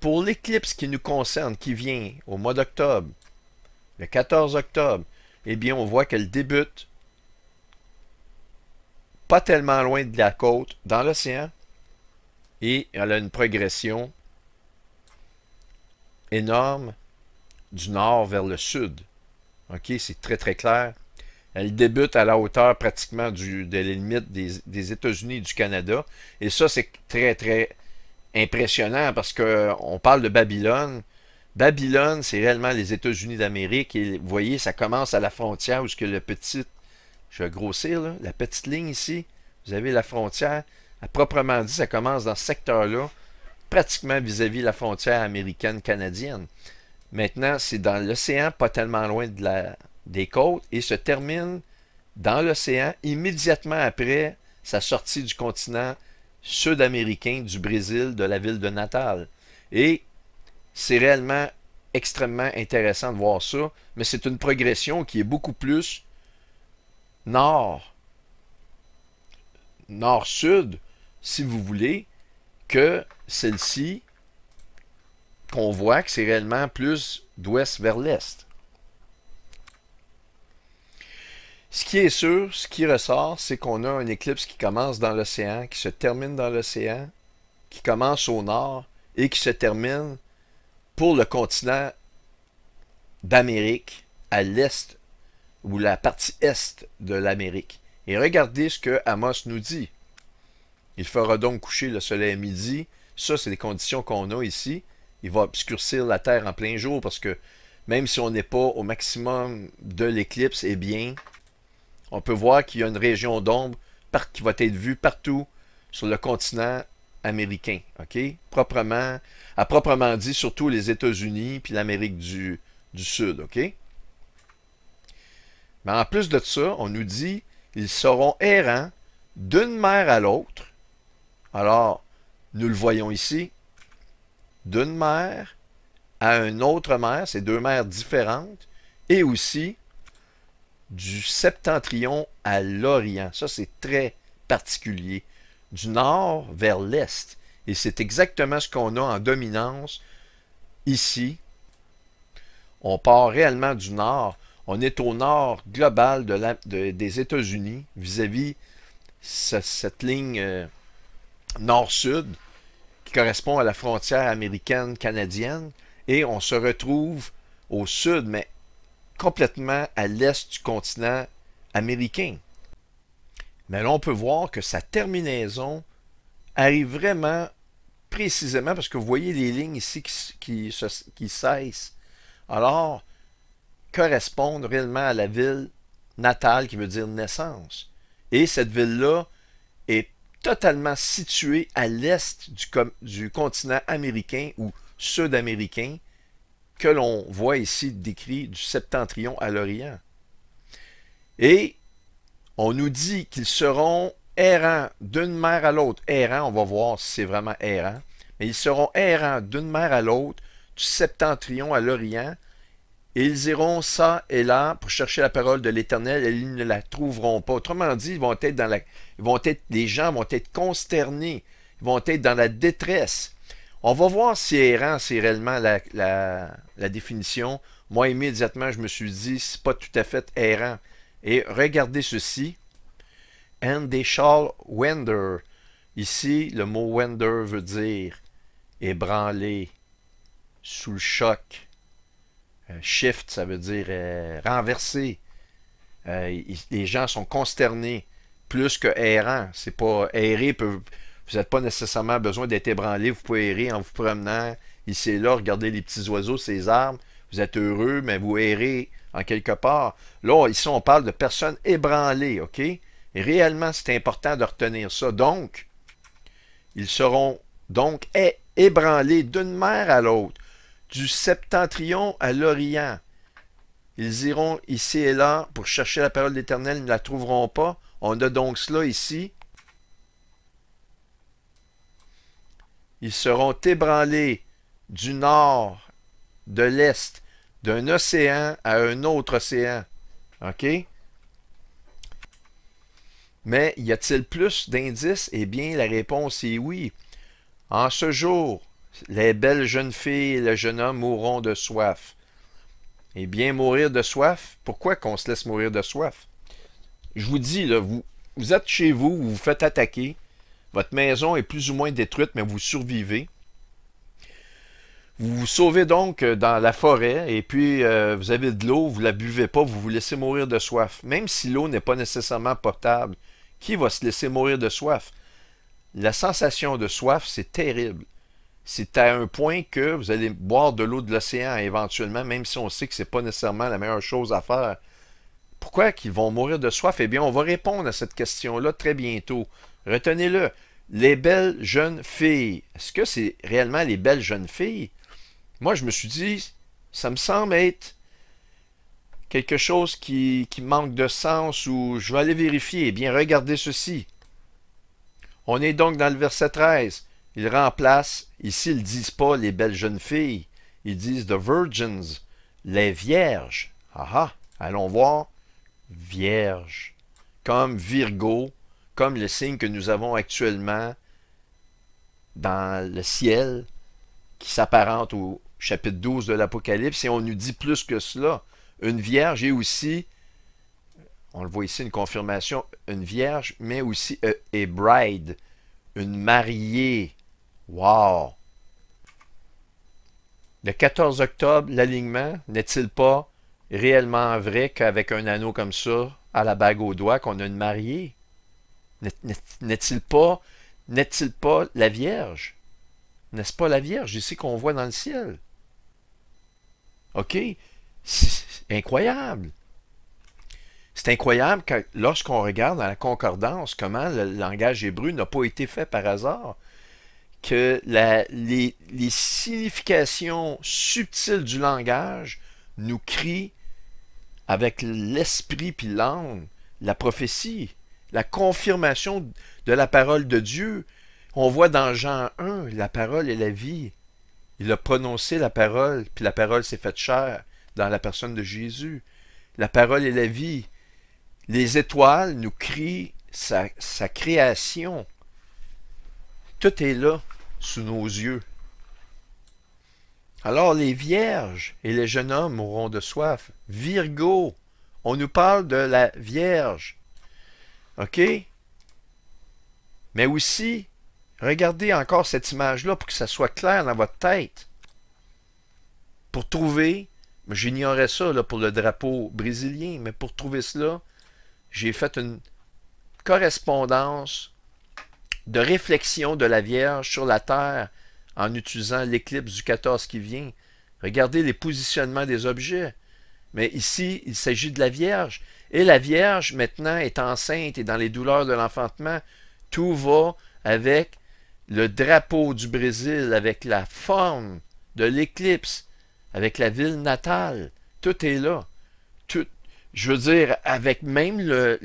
pour l'éclipse qui nous concerne, qui vient au mois d'octobre, le 14 octobre, eh bien, on voit qu'elle débute pas tellement loin de la côte, dans l'océan, et elle a une progression énorme du nord vers le sud. OK, c'est très, très clair. Elle débute à la hauteur pratiquement du, de la limite des, États-Unis et du Canada. Et ça, c'est très, très impressionnant parce qu'on euh, parle de Babylone. Babylone, c'est réellement les États-Unis d'Amérique. Et vous voyez, ça commence à la frontière où ce que le petit, je vais grossir, là, la petite ligne ici, vous avez la frontière. À proprement dit, ça commence dans ce secteur-là, pratiquement vis à -vis la frontière américaine-canadienne. Maintenant, c'est dans l'océan, pas tellement loin de la, des côtes, et se termine dans l'océan immédiatement après sa sortie du continent sud-américain, du Brésil, de la ville de Natal. Et c'est réellement extrêmement intéressant de voir ça, mais c'est une progression qui est beaucoup plus nord, nord-sud, si vous voulez, que celle-ci qu'on voit que c'est réellement plus d'ouest vers l'est. Ce qui est sûr, ce qui ressort, c'est qu'on a une éclipse qui commence dans l'océan, qui se termine dans l'océan, qui commence au nord et qui se termine pour le continent d'Amérique à l'est ou la partie est de l'Amérique. Et regardez ce que Amos nous dit. Il fera donc coucher le soleil à midi. Ça, c'est les conditions qu'on a ici il va obscurcir la Terre en plein jour parce que même si on n'est pas au maximum de l'éclipse, eh bien, on peut voir qu'il y a une région d'ombre qui va être vue partout sur le continent américain, OK? Proprement, à proprement dit, surtout les États-Unis puis l'Amérique du, Sud, OK? Mais en plus de ça, on nous dit ils seront errants d'une mer à l'autre. Alors, nous le voyons ici, d'une mer à une autre mer, c'est deux mers différentes, et aussi du septentrion à l'orient. Ça, c'est très particulier. Du nord vers l'est. Et c'est exactement ce qu'on a en dominance ici. On part réellement du nord. On est au nord global des États-Unis vis-à-vis cette ligne euh, nord-sud correspond à la frontière américaine-canadienne, et on se retrouve au sud, mais complètement à l'est du continent américain. Mais là, on peut voir que sa terminaison arrive vraiment précisément, parce que vous voyez les lignes ici qui, qui cessent, alors correspondent réellement à la ville natale, qui veut dire naissance. Et cette ville-là totalement situé à l'est du, du, continent américain ou sud-américain que l'on voit ici décrit du septentrion à l'Orient. Et on nous dit qu'ils seront errants d'une mer à l'autre. Errants, on va voir si c'est vraiment errant. Mais ils seront errants d'une mer à l'autre, du septentrion à l'Orient, et ils iront ça et là pour chercher la parole de l'Éternel et ils ne la trouveront pas. Autrement dit, ils vont être dans la vont être, les gens vont être consternés. Ils vont être dans la détresse. On va voir si errant, c'est réellement la, définition. Moi, immédiatement, je me suis dit, c'est pas tout à fait errant. Et regardez ceci. And they shall wander. Ici, le mot Wender veut dire ébranlé, sous le choc. Euh, shift, ça veut dire euh, renversé. Euh, les gens sont consternés plus que errant. C'est pas errer, vous n'êtes pas nécessairement besoin d'être ébranlé, vous pouvez errer en vous promenant ici et là, regardez les petits oiseaux, ces arbres, vous êtes heureux, mais vous errez en quelque part. Là, ici, on parle de personnes ébranlées, OK? réellement, c'est important de retenir ça. Donc, ils seront donc ébranlés d'une mer à l'autre, du septentrion à l'orient. Ils iront ici et là pour chercher la parole de l'Éternel, ils ne la trouveront pas. On a donc cela ici. Ils seront ébranlés du nord, de l'est, d'un océan à un autre océan. OK? Mais y a-t-il plus d'indices? Eh bien, la réponse est oui. En ce jour, les belles jeunes filles et les jeune homme mourront de soif. Eh bien, mourir de soif, pourquoi qu'on se laisse mourir de soif? je vous dis, vous, êtes chez vous, vous vous faites attaquer, votre maison est plus ou moins détruite, mais vous survivez. Vous vous sauvez donc euh, dans la forêt et puis euh, vous avez de l'eau, vous ne la buvez pas, vous vous laissez mourir de soif. Même si l'eau n'est pas nécessairement potable, qui va se laisser mourir de soif? La sensation de soif, c'est terrible. C'est à un point que vous allez boire de l'eau de l'océan éventuellement, même si on sait que ce n'est pas nécessairement la meilleure chose à faire. Pourquoi qu'ils vont mourir de soif? Eh bien, on va répondre à cette question-là très bientôt. Retenez-le. Les belles jeunes filles. Est-ce que c'est réellement les belles jeunes filles? Moi, je me suis dit, ça me semble être quelque chose qui, qui manque de sens ou je vais aller vérifier. Eh bien, regardez ceci. On est donc dans le verset 13. Il remplace ici ils ne disent pas les belles jeunes filles, ils disent the virgins, les vierges. Ah ah, allons voir Vierge, comme Virgo, comme le signe que nous avons actuellement dans le ciel, qui s'apparente au chapitre 12 de l'Apocalypse, et on nous dit plus que cela. Une Vierge est aussi, on le voit ici, une confirmation, une Vierge, mais aussi une euh, bride, une mariée. Wow! Le 14 octobre, l'alignement n'est-il pas réellement vrai qu'avec un anneau comme ça, à la bague au doigt, qu'on a une mariée? N'est-il pas, n'est-il pas la Vierge? N'est-ce pas la Vierge ici qu'on voit dans le ciel? OK? C'est incroyable. C'est incroyable que lorsqu'on regarde dans la concordance comment le langage hébreu n'a pas été fait par hasard, que les significations subtiles du langage nous crient avec l'esprit puis l'âme, la prophétie, la confirmation de la parole de Dieu. On voit dans Jean 1, la parole est la vie. Il a prononcé la parole, puis la parole s'est faite chair dans la personne de Jésus. La parole est la vie. Les étoiles nous crient sa, sa création. Tout est là sous nos yeux. Alors les vierges et les jeunes hommes mourront de soif. Virgo, on nous parle de la Vierge. OK? Mais aussi, regardez encore cette image-là pour que ça soit clair dans votre tête. Pour trouver, j'ignorais ça pour le drapeau brésilien, mais pour trouver cela, j'ai fait une correspondance de réflexion de la Vierge sur la Terre en utilisant l'éclipse du 14 qui vient. Regardez les positionnements des objets. Mais ici, il s'agit de la Vierge. Et la Vierge, maintenant, est enceinte et dans les douleurs de l'enfantement. Tout va avec le drapeau du Brésil, avec la forme de l'éclipse, avec la ville natale. Tout est là. Tout, je veux dire, avec même le,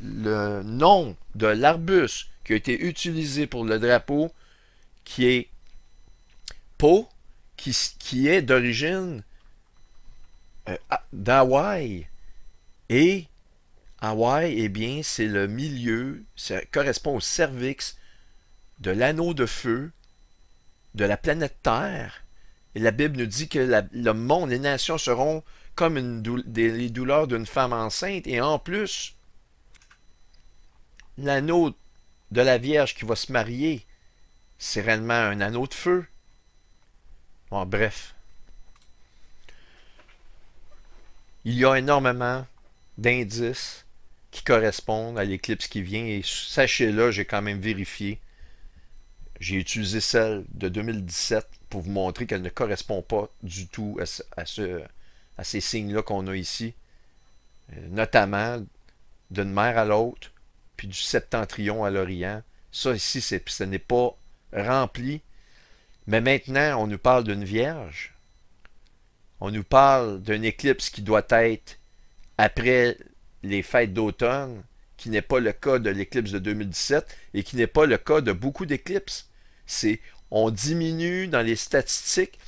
le nom de l'arbuste qui a été utilisé pour le drapeau, qui est qui, est d'origine euh, d'Hawaï. Et Hawaï, eh bien, c'est le milieu, ça correspond au cervix de l'anneau de feu de la planète Terre. Et la Bible nous dit que le monde, les nations seront comme une les douleurs d'une femme enceinte. Et en plus, l'anneau de la Vierge qui va se marier, c'est réellement un anneau de feu bref. Il y a énormément d'indices qui correspondent à l'éclipse qui vient. Et sachez-le, j'ai quand même vérifié. J'ai utilisé celle de 2017 pour vous montrer qu'elle ne correspond pas du tout à, ce, à ces signes-là qu'on a ici. Euh, notamment d'une mer à l'autre, puis du septentrion à l'orient. Ça ici, ce n'est pas rempli mais maintenant, on nous parle d'une Vierge. On nous parle d'une éclipse qui doit être après les fêtes d'automne, qui n'est pas le cas de l'éclipse de 2017 et qui n'est pas le cas de beaucoup d'éclipses. C'est on diminue dans les statistiques.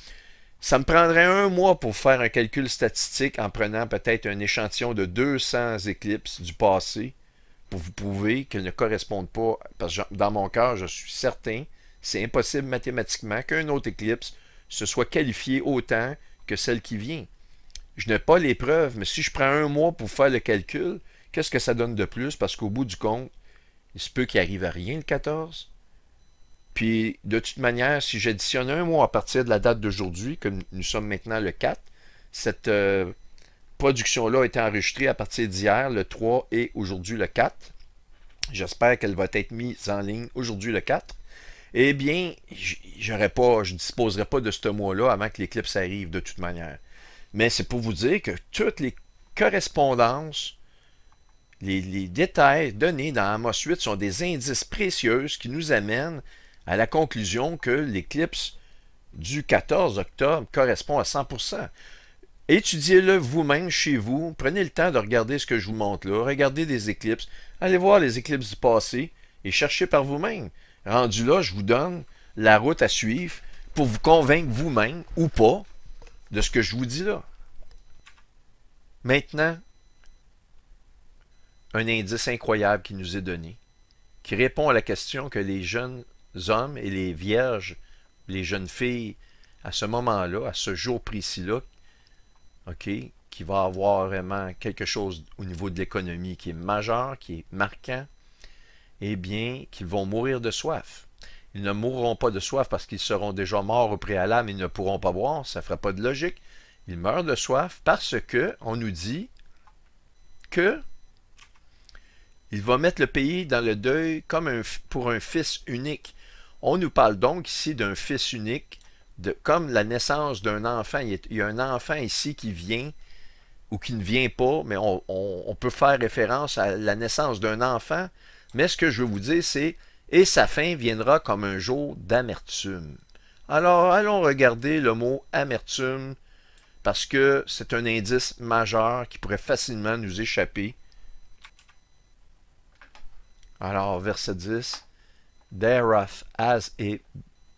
Ça me prendrait un mois pour faire un calcul statistique en prenant peut-être un échantillon de 200 éclipses du passé pour vous prouver qu'elles ne correspondent pas. Parce que dans mon cœur, je suis certain c'est impossible mathématiquement qu'un autre éclipse se soit qualifié autant que celle qui vient. Je n'ai pas les preuves, mais si je prends un mois pour faire le calcul, qu'est-ce que ça donne de plus? Parce qu'au bout du compte, il se peut qu'il arrive à rien le 14. Puis, de toute manière, si j'additionne un mois à partir de la date d'aujourd'hui, que nous sommes maintenant le 4, cette euh, production-là a été enregistrée à partir d'hier, le 3 et aujourd'hui le 4. J'espère qu'elle va être mise en ligne aujourd'hui le 4 eh bien, j'aurais pas, je disposerai pas de ce mois-là avant que l'éclipse arrive de toute manière. Mais c'est pour vous dire que toutes les correspondances, les, les détails donnés dans Amos 8 sont des indices précieux qui nous amènent à la conclusion que l'éclipse du 14 octobre correspond à 100%. Étudiez-le vous-même chez vous. Prenez le temps de regarder ce que je vous montre là. Regardez des éclipses. Allez voir les éclipses du passé et cherchez par vous-même. Rendu là, je vous donne la route à suivre pour vous convaincre vous-même ou pas de ce que je vous dis là. Maintenant, un indice incroyable qui nous est donné, qui répond à la question que les jeunes hommes et les vierges, les jeunes filles, à ce moment-là, à ce jour précis-là, OK, qui va avoir vraiment quelque chose au niveau de l'économie qui est majeur, qui est marquant, eh bien, qu'ils vont mourir de soif. Ils ne mourront pas de soif parce qu'ils seront déjà morts au préalable, ils ne pourront pas boire, ça ne fera pas de logique. Ils meurent de soif parce que on nous dit que il va mettre le pays dans le deuil comme pour un fils unique. On nous parle donc ici d'un fils unique, de, comme la naissance d'un enfant. Il y a un enfant ici qui vient ou qui ne vient pas, mais on peut faire référence à la naissance d'un enfant mais ce que je veux vous dire, c'est et sa fin viendra comme un jour d'amertume. Alors, allons regarder le mot amertume parce que c'est un indice majeur qui pourrait facilement nous échapper. Alors, verset 10. Thereof as a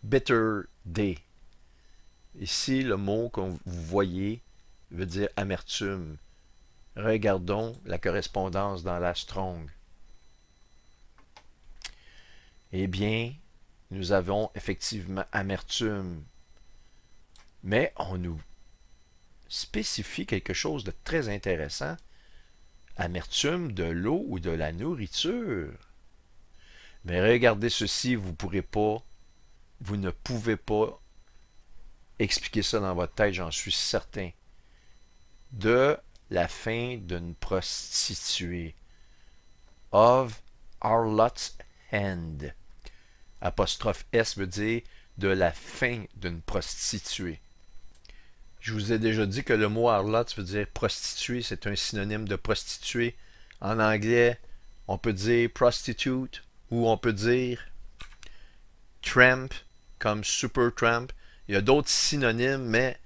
bitter day. Ici, le mot que vous voyez veut dire amertume. Regardons la correspondance dans la Strong eh bien, nous avons effectivement amertume. Mais on nous spécifie quelque chose de très intéressant, amertume de l'eau ou de la nourriture. Mais regardez ceci, vous pourrez pas, vous ne pouvez pas expliquer ça dans votre tête, j'en suis certain. De la fin d'une prostituée. Of our lots And Apostrophe S veut dire de la fin d'une prostituée. Je vous ai déjà dit que le mot harlot veut dire prostituée, c'est un synonyme de prostituée. En anglais, on peut dire prostitute ou on peut dire tramp comme super tramp. Il y a d'autres synonymes, mais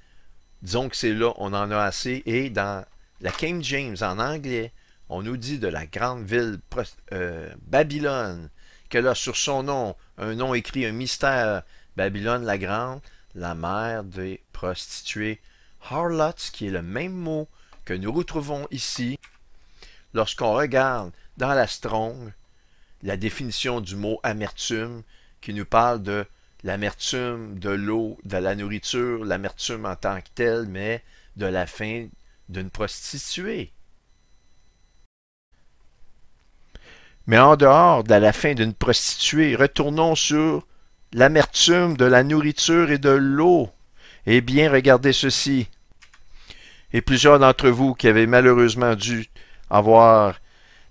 disons que c'est là, on en a assez. Et dans la King James en anglais, on nous dit de la grande ville euh, Babylone, qu'elle a sur son nom un nom écrit, un mystère, Babylone la Grande, la mère des prostituées. Harlots, qui est le même mot que nous retrouvons ici lorsqu'on regarde dans la Strong la définition du mot amertume qui nous parle de l'amertume de l'eau, de la nourriture, l'amertume en tant que telle, mais de la faim d'une prostituée. Mais en dehors de la fin d'une prostituée, retournons sur l'amertume de la nourriture et de l'eau. Eh bien, regardez ceci. Et plusieurs d'entre vous qui avaient malheureusement dû avoir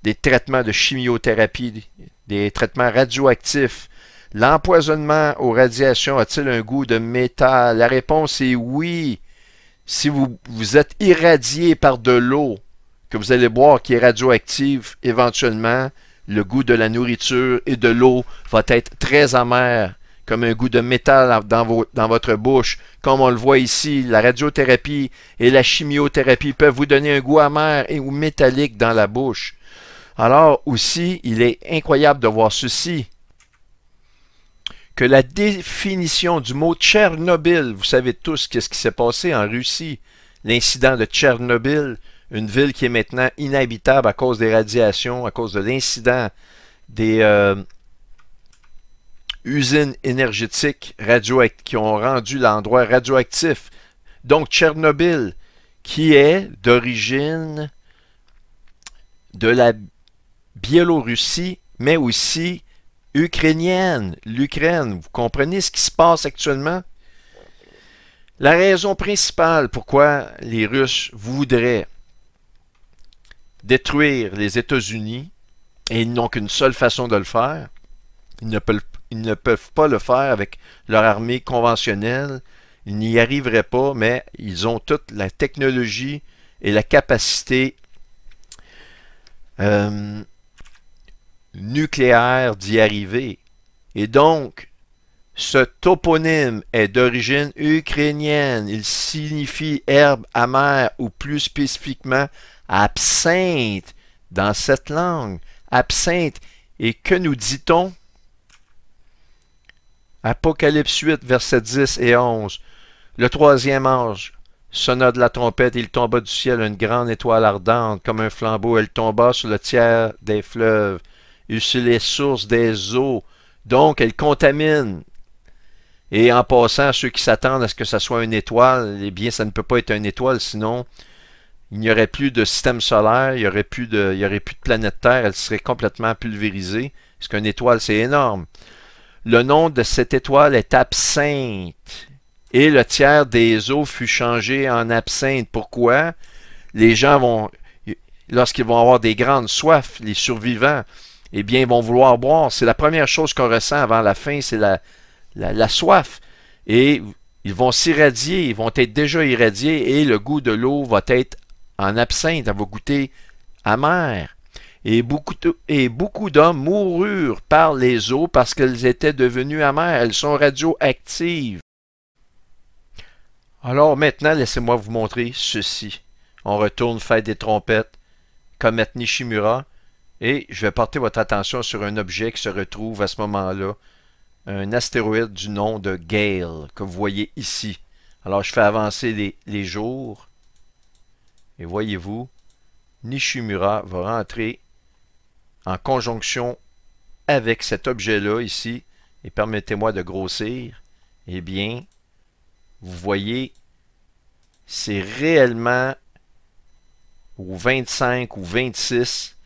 des traitements de chimiothérapie, des traitements radioactifs, l'empoisonnement aux radiations a-t-il un goût de métal? La réponse est oui. Si vous, vous êtes irradié par de l'eau que vous allez boire qui est radioactive éventuellement, le goût de la nourriture et de l'eau va être très amer, comme un goût de métal dans, votre bouche. Comme on le voit ici, la radiothérapie et la chimiothérapie peuvent vous donner un goût amer et ou métallique dans la bouche. Alors aussi, il est incroyable de voir ceci, que la définition du mot Tchernobyl, vous savez tous qu'est-ce qui s'est passé en Russie, l'incident de Tchernobyl, une ville qui est maintenant inhabitable à cause des radiations, à cause de l'incident des euh, usines énergétiques radioactives qui ont rendu l'endroit radioactif. Donc Tchernobyl, qui est d'origine de la Biélorussie, mais aussi ukrainienne, l'Ukraine. Vous comprenez ce qui se passe actuellement? La raison principale pourquoi les Russes voudraient détruire les États-Unis, et ils n'ont qu'une seule façon de le faire, ils ne, peuvent, pas le faire avec leur armée conventionnelle, ils n'y arriveraient pas, mais ils ont toute la technologie et la capacité euh, nucléaire d'y arriver. Et donc, ce toponyme est d'origine ukrainienne. Il signifie herbe amère ou plus spécifiquement absinthe dans cette langue, absinthe. Et que nous dit-on? Apocalypse 8, versets 10 et 11. Le troisième ange sonna de la trompette, il tomba du ciel une grande étoile ardente, comme un flambeau, elle tomba sur le tiers des fleuves, et sur les sources des eaux, donc elle contamine. Et en passant, ceux qui s'attendent à ce que ça soit une étoile, eh bien, ça ne peut pas être une étoile, sinon il n'y aurait plus de système solaire, il n'y aurait, plus de, aurait plus de planète Terre, elle serait complètement pulvérisée, parce qu'une étoile, c'est énorme. Le nom de cette étoile est absinthe, et le tiers des eaux fut changé en absinthe. Pourquoi? Les gens vont, lorsqu'ils vont avoir des grandes soifs, les survivants, eh bien, ils vont vouloir boire. C'est la première chose qu'on ressent avant la fin, c'est la soif. Et ils vont s'irradier, ils vont être déjà irradiés et le goût de l'eau va être en absinthe, elle va goûter amère. Et beaucoup, et beaucoup d'hommes moururent par les eaux parce qu'elles étaient devenues amères. Elles sont radioactives. Alors maintenant, laissez-moi vous montrer ceci. On retourne faire des trompettes, comme Nishimura, et je vais porter votre attention sur un objet qui se retrouve à ce moment-là, un astéroïde du nom de Gale, que vous voyez ici. Alors je fais avancer les jours. Et voyez-vous, Nishimura va rentrer en conjonction avec cet objet-là ici, et permettez-moi de grossir, eh bien, vous voyez, c'est réellement ou 25 ou 26,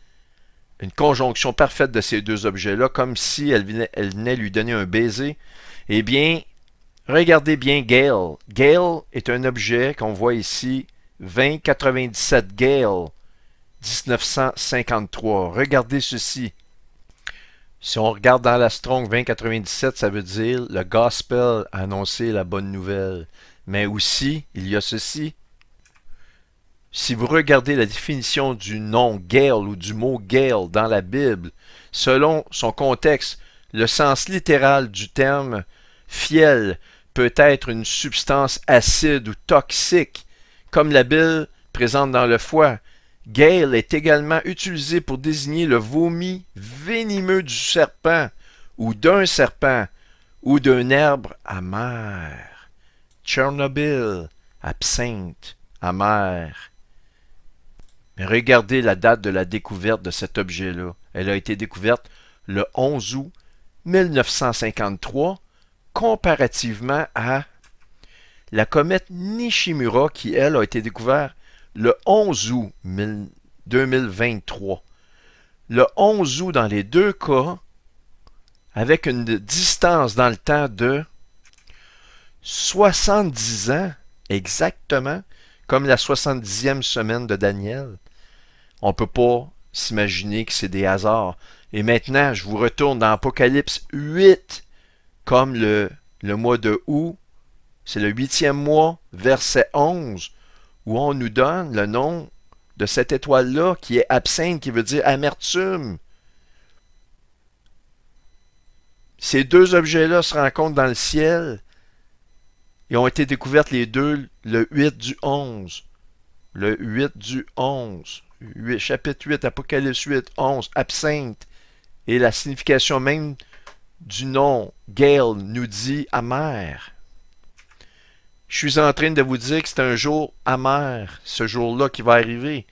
une conjonction parfaite de ces deux objets-là, comme si elle venait, elle venait, lui donner un baiser. Eh bien, regardez bien Gale. Gale est un objet qu'on voit ici 2097 Gale 1953. Regardez ceci. Si on regarde dans la strong 2097, ça veut dire le gospel a annoncé la bonne nouvelle. Mais aussi, il y a ceci. Si vous regardez la définition du nom Gale ou du mot Gale dans la Bible, selon son contexte, le sens littéral du terme fiel peut être une substance acide ou toxique comme la bile présente dans le foie. Gale est également utilisé pour désigner le vomi venimeux du serpent ou d'un serpent ou d'un herbe amer. Tchernobyl, absinthe, amère. Mais regardez la date de la découverte de cet objet-là. Elle a été découverte le 11 août 1953, comparativement à la comète Nishimura qui, elle, a été découverte le 11 août 2023. Le 11 août dans les deux cas, avec une distance dans le temps de 70 ans exactement, comme la 70e semaine de Daniel. On ne peut pas s'imaginer que c'est des hasards. Et maintenant, je vous retourne dans Apocalypse 8, comme le, le mois de août c'est le huitième mois, verset 11, où on nous donne le nom de cette étoile-là qui est absinthe, qui veut dire amertume. Ces deux objets-là se rencontrent dans le ciel et ont été découvertes les deux le 8 du 11. Le 8 du 11. chapitre 8, Apocalypse 8, 11, absinthe. Et la signification même du nom, Gael, nous dit amère je suis en train de vous dire que c'est un jour amer, ce jour-là qui va arriver,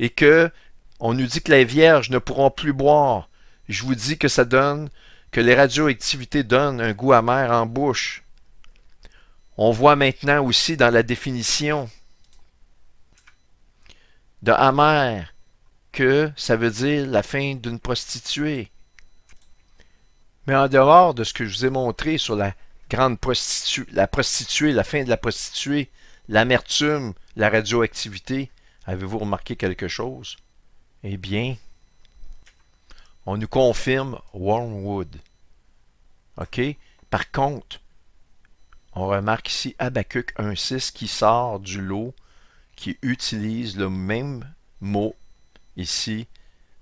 et que on nous dit que les vierges ne pourront plus boire. Je vous dis que ça donne, que les radioactivités donnent un goût amer en bouche. On voit maintenant aussi dans la définition de amer que ça veut dire la fin d'une prostituée. Mais en dehors de ce que je vous ai montré sur la grande la prostituée, la fin de la prostituée, l'amertume, la radioactivité. Avez-vous remarqué quelque chose? Eh bien, on nous confirme Wormwood. OK? Par contre, on remarque ici Abacuc 1.6 qui sort du lot, qui utilise le même mot ici,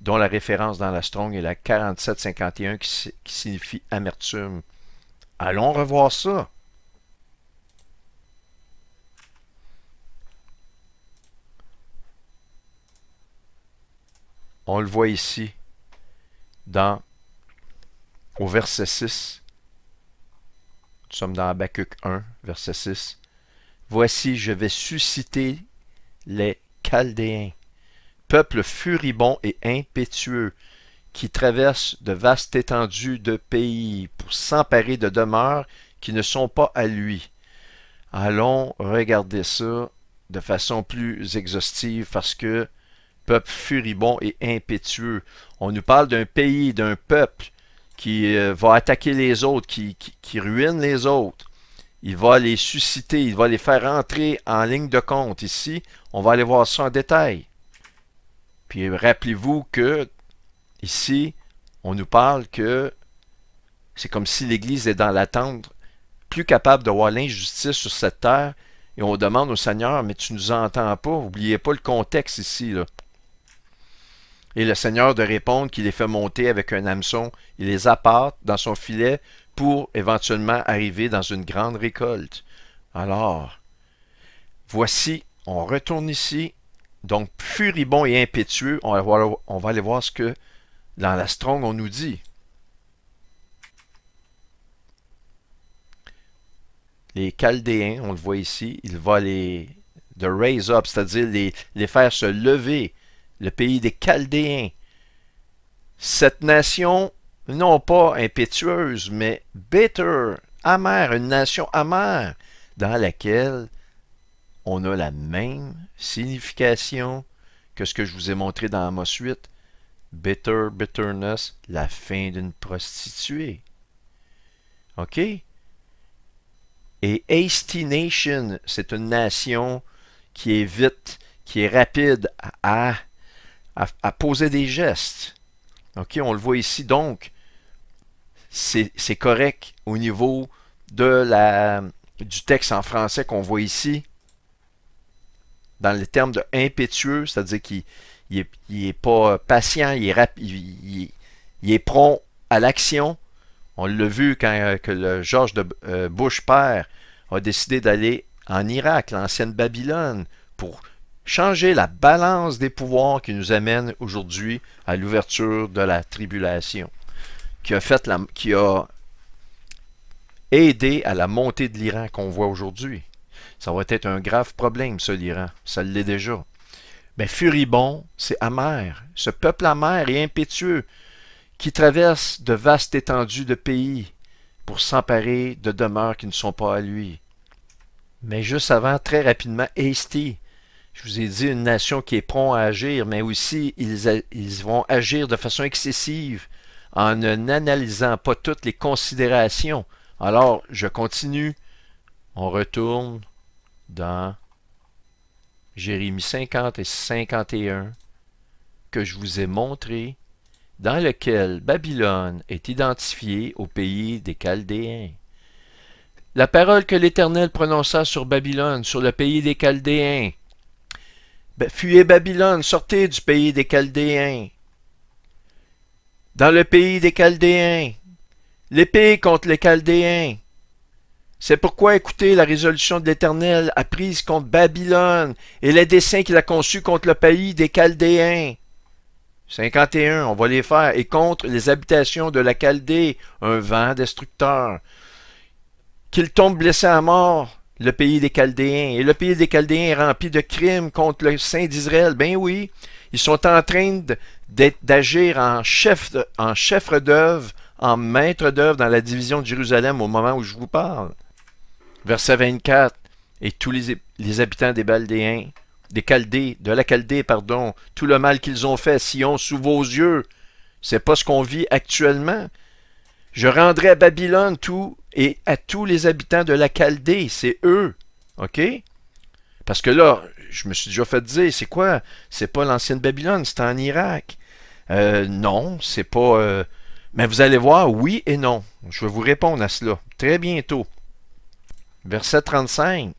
dont la référence dans la Strong est la 4751 qui signifie amertume. Allons revoir ça. On le voit ici, dans, au verset 6. Nous sommes dans Habakkuk 1, verset 6. Voici, je vais susciter les Chaldéens, peuple furibond et impétueux, qui traverse de vastes étendues de pays pour s'emparer de demeures qui ne sont pas à lui. Allons regarder ça de façon plus exhaustive parce que peuple furibond et impétueux. On nous parle d'un pays, d'un peuple qui euh, va attaquer les autres, qui, qui ruine les autres. Il va les susciter, il va les faire entrer en ligne de compte. Ici, on va aller voir ça en détail. Puis rappelez-vous que Ici, on nous parle que c'est comme si l'Église est dans l'attente, plus capable de voir l'injustice sur cette terre, et on demande au Seigneur, mais tu ne nous entends pas, oubliez pas le contexte ici. Là. Et le Seigneur de répondre qu'il les fait monter avec un hameçon, il les apporte dans son filet pour éventuellement arriver dans une grande récolte. Alors, voici, on retourne ici, donc furibond et impétueux, on va aller voir ce que dans la strong, on nous dit les Chaldéens, on le voit ici, il va les de raise up, c'est-à-dire les, faire se lever, le pays des Chaldéens. Cette nation, non pas impétueuse, mais bitter, amère, une nation amère, dans laquelle on a la même signification que ce que je vous ai montré dans ma suite, Bitter, bitterness, la fin d'une prostituée. OK? Et hasty nation, c'est une nation qui est vite, qui est rapide à, à, poser des gestes. OK? On le voit ici. Donc, c'est correct au niveau de la, du texte en français qu'on voit ici. Dans les termes de impétueux, c'est-à-dire qui il est, pas euh, patient, il est, est prompt à l'action. On l'a vu quand euh, que le George de euh, Bush père a décidé d'aller en Irak, l'ancienne Babylone, pour changer la balance des pouvoirs qui nous amène aujourd'hui à l'ouverture de la tribulation, qui a, qui a aidé à la montée de l'Iran qu'on voit aujourd'hui. Ça va être un grave problème, ça, l'Iran. Ça l'est déjà. Mais ben, furibond, c'est amer. Ce peuple amer et impétueux qui traverse de vastes étendues de pays pour s'emparer de demeures qui ne sont pas à lui. Mais juste avant, très rapidement, hasty. Je vous ai dit une nation qui est prompt à agir, mais aussi ils, ils vont agir de façon excessive en n'analysant pas toutes les considérations. Alors, je continue. On retourne dans Jérémie 50 et 51, que je vous ai montré, dans lequel Babylone est identifiée au pays des Chaldéens. La parole que l'Éternel prononça sur Babylone, sur le pays des Chaldéens. Ben, fuyez Babylone, sortez du pays des Chaldéens. Dans le pays des Chaldéens. L'épée contre les Chaldéens. C'est pourquoi écoutez la résolution de l'Éternel prise contre Babylone et les desseins qu'il a conçus contre le pays des Chaldéens. 51, on va les faire, et contre les habitations de la Chaldée, un vent destructeur. Qu'il tombe blessé à mort, le pays des Chaldéens. Et le pays des Chaldéens est rempli de crimes contre le Saint d'Israël. Ben oui, ils sont en train d'agir en chef, en chef d'œuvre, en maître d'œuvre dans la division de Jérusalem au moment où je vous parle. Verset 24. Et tous les, habitants des Baldéens, des Chaldées, de la Chaldée, pardon, tout le mal qu'ils ont fait, Sion, sous vos yeux. C'est pas ce qu'on vit actuellement. Je rendrai à Babylone tout et à tous les habitants de la Chaldée, c'est eux. OK? Parce que là, je me suis déjà fait dire, c'est quoi? C'est pas l'ancienne Babylone, c'est en Irak. Euh, non, c'est pas. Euh, mais vous allez voir, oui et non. Je vais vous répondre à cela très bientôt. Verset 35.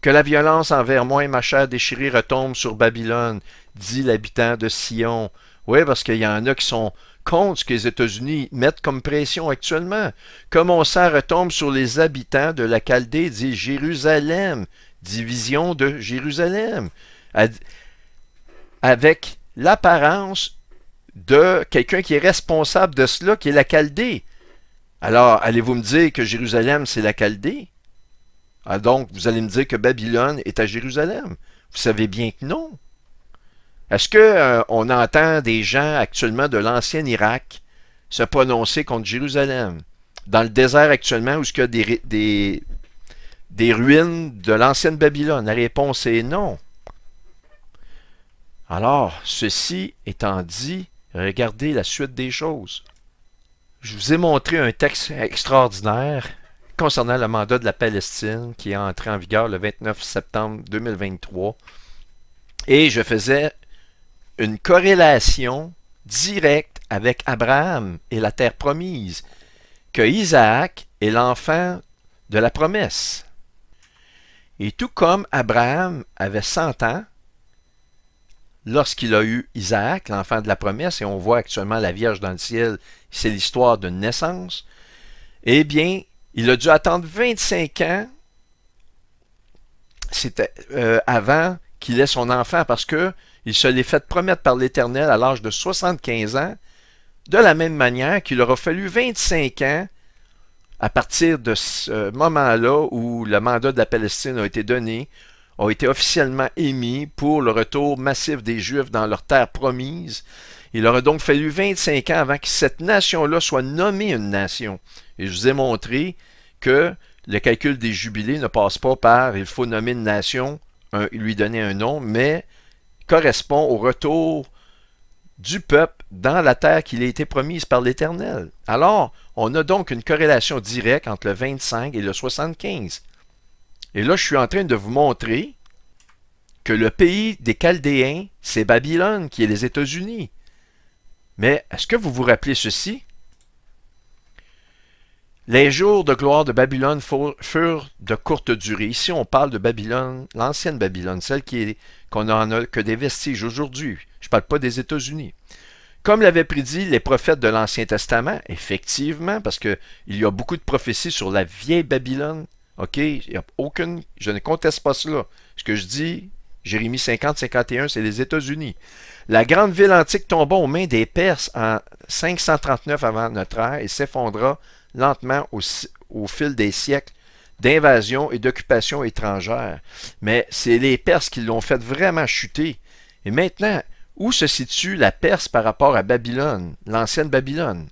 Que la violence envers moi et ma chair déchirée retombe sur Babylone, dit l'habitant de Sion. Oui, parce qu'il y en a qui sont contre ce que les États-Unis mettent comme pression actuellement. Que mon sang retombe sur les habitants de la Chaldée, dit Jérusalem, division de Jérusalem, avec l'apparence de quelqu'un qui est responsable de cela, qui est la Chaldée. Alors, allez-vous me dire que Jérusalem, c'est la Chaldée? Ah, donc, vous allez me dire que Babylone est à Jérusalem. Vous savez bien que non. Est-ce qu'on euh, on entend des gens actuellement de l'ancien Irak se prononcer contre Jérusalem? Dans le désert actuellement, où qu'il y a des ruines de l'ancienne Babylone? La réponse est non. Alors, ceci étant dit, regardez la suite des choses. Je vous ai montré un texte extraordinaire concernant le mandat de la Palestine qui est entré en vigueur le 29 septembre 2023. Et je faisais une corrélation directe avec Abraham et la terre promise, que Isaac est l'enfant de la promesse. Et tout comme Abraham avait 100 ans lorsqu'il a eu Isaac, l'enfant de la promesse, et on voit actuellement la Vierge dans le ciel, c'est l'histoire d'une naissance, eh bien, il a dû attendre 25 ans c'était euh, avant qu'il ait son enfant parce que il se l'est fait promettre par l'Éternel à l'âge de 75 ans, de la même manière qu'il aura fallu 25 ans à partir de ce euh, moment-là où le mandat de la Palestine a été donné ont été officiellement émis pour le retour massif des Juifs dans leur terre promise. Il aurait donc fallu 25 ans avant que cette nation-là soit nommée une nation. Et je vous ai montré que le calcul des jubilés ne passe pas par il faut nommer une nation, lui donner un nom, mais correspond au retour du peuple dans la terre qu'il a été promise par l'Éternel. Alors, on a donc une corrélation directe entre le 25 et le 75. Et là, je suis en train de vous montrer que le pays des Chaldéens, c'est Babylone, qui est les États-Unis. Mais est-ce que vous vous rappelez ceci? Les jours de gloire de Babylone furent de courte durée. Ici, on parle de Babylone, l'ancienne Babylone, celle qu'on a que des vestiges aujourd'hui. Je ne parle pas des États-Unis. Comme l'avaient prédit les prophètes de l'Ancien Testament, effectivement, parce qu'il y a beaucoup de prophéties sur la vieille Babylone, OK? je ne conteste pas cela. Ce que je dis, Jérémie 50-51, c'est les États-Unis. La grande ville antique tomba aux mains des Perses en 539 avant notre ère et s'effondra lentement au, au fil des siècles d'invasion et d'occupation étrangère. Mais c'est les Perses qui l'ont fait vraiment chuter. Et maintenant, où se situe la Perse par rapport à Babylone, l'ancienne Babylone?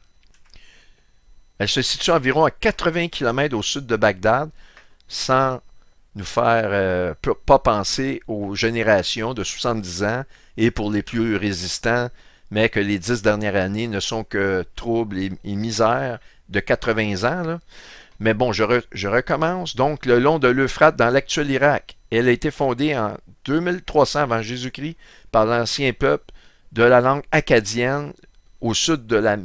Elle se situe environ à 80 km au sud de Bagdad, sans nous faire euh, pas penser aux générations de 70 ans et pour les plus résistants, mais que les dix dernières années ne sont que troubles et, misères de 80 ans. Mais bon, je, je, recommence. Donc, le long de l'Euphrate dans l'actuel Irak, elle a été fondée en 2300 avant Jésus-Christ par l'ancien peuple de la langue acadienne au sud de la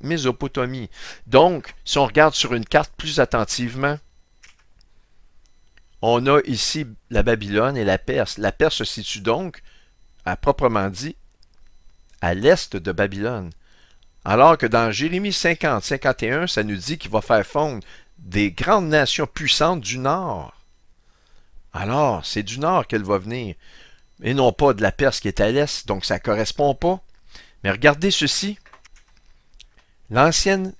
Mésopotamie. Donc, si on regarde sur une carte plus attentivement, on a ici la Babylone et la Perse. La Perse se situe donc, à proprement dit, à l'est de Babylone. Alors que dans Jérémie 50, 51, ça nous dit qu'il va faire fondre des grandes nations puissantes du nord. Alors, c'est du nord qu'elle va venir, et non pas de la Perse qui est à l'est, donc ça ne correspond pas. Mais regardez ceci. L'ancienne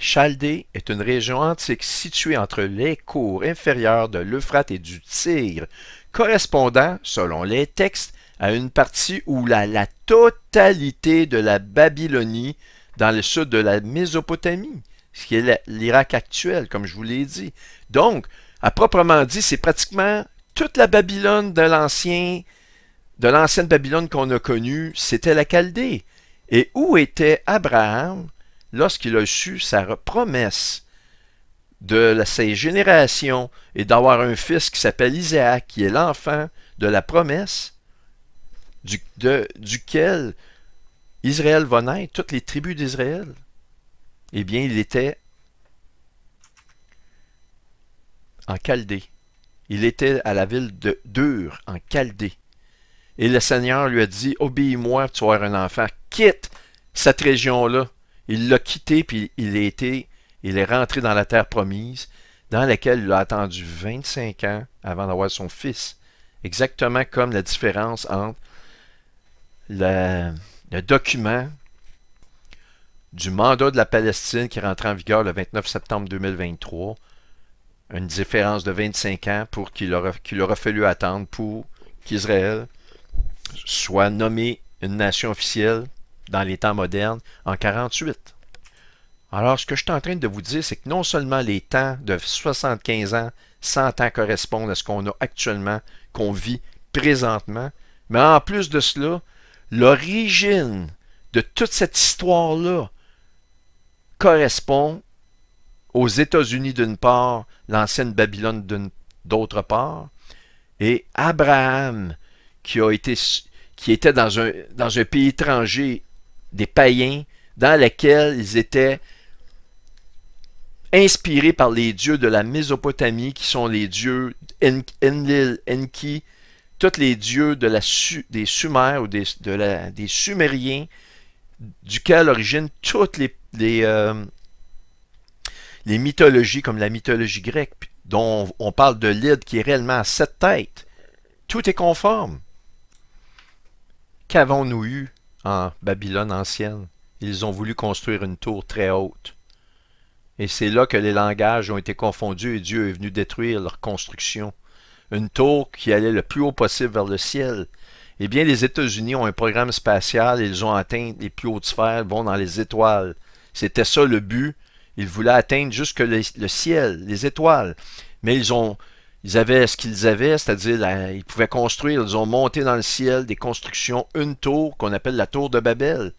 Chaldée est une région antique située entre les cours inférieurs de l'Euphrate et du Tigre, correspondant, selon les textes, à une partie ou la, totalité de la Babylonie dans le sud de la Mésopotamie, ce qui est l'Irak actuel, comme je vous l'ai dit. Donc, à proprement dit, c'est pratiquement toute la Babylone de de l'ancienne Babylone qu'on a connue, c'était la Chaldée. Et où était Abraham lorsqu'il a su sa promesse de ses générations et d'avoir un fils qui s'appelle Isaac, qui est l'enfant de la promesse duquel Israël va naître, toutes les tribus d'Israël, eh bien, il était en Chaldée. Il était à la ville de Dur, en Chaldée. Et le Seigneur lui a dit, obéis-moi, tu vas avoir un enfant, quitte cette région-là. Il l'a quitté, puis il est, été, il est rentré dans la terre promise, dans laquelle il a attendu 25 ans avant d'avoir son fils. Exactement comme la différence entre le, document du mandat de la Palestine qui rentre en vigueur le 29 septembre 2023, une différence de 25 ans pour qu'il aurait fallu attendre pour qu'Israël soit nommé une nation officielle dans les temps modernes en 48. Alors, ce que je suis en train de vous dire, c'est que non seulement les temps de 75 ans, 100 ans correspondent à ce qu'on a actuellement, qu'on vit présentement, mais en plus de cela, l'origine de toute cette histoire-là correspond aux États-Unis d'une part, l'ancienne Babylone d'autre part, et Abraham, qui, a été, qui était dans un, dans un pays étranger des païens dans lesquels ils étaient inspirés par les dieux de la Mésopotamie, qui sont les dieux Enlil, Enki, tous les dieux de la des Sumères ou des, Sumériens, duquel origine toutes les, euh, mythologies, comme la mythologie grecque, dont on parle de l'Ide qui est réellement à sept têtes. Tout est conforme. Qu'avons-nous eu en Babylone ancienne. Ils ont voulu construire une tour très haute. Et c'est là que les langages ont été confondus et Dieu est venu détruire leur construction. Une tour qui allait le plus haut possible vers le ciel. Eh bien, les États-Unis ont un programme spatial, ils ont atteint les plus hautes sphères, vont dans les étoiles. C'était ça le but. Ils voulaient atteindre jusque le ciel, les étoiles. Mais ils ont, ils avaient ce qu'ils avaient, c'est-à-dire ils pouvaient construire, ils ont monté dans le ciel des constructions, une tour qu'on appelle la tour de Babel.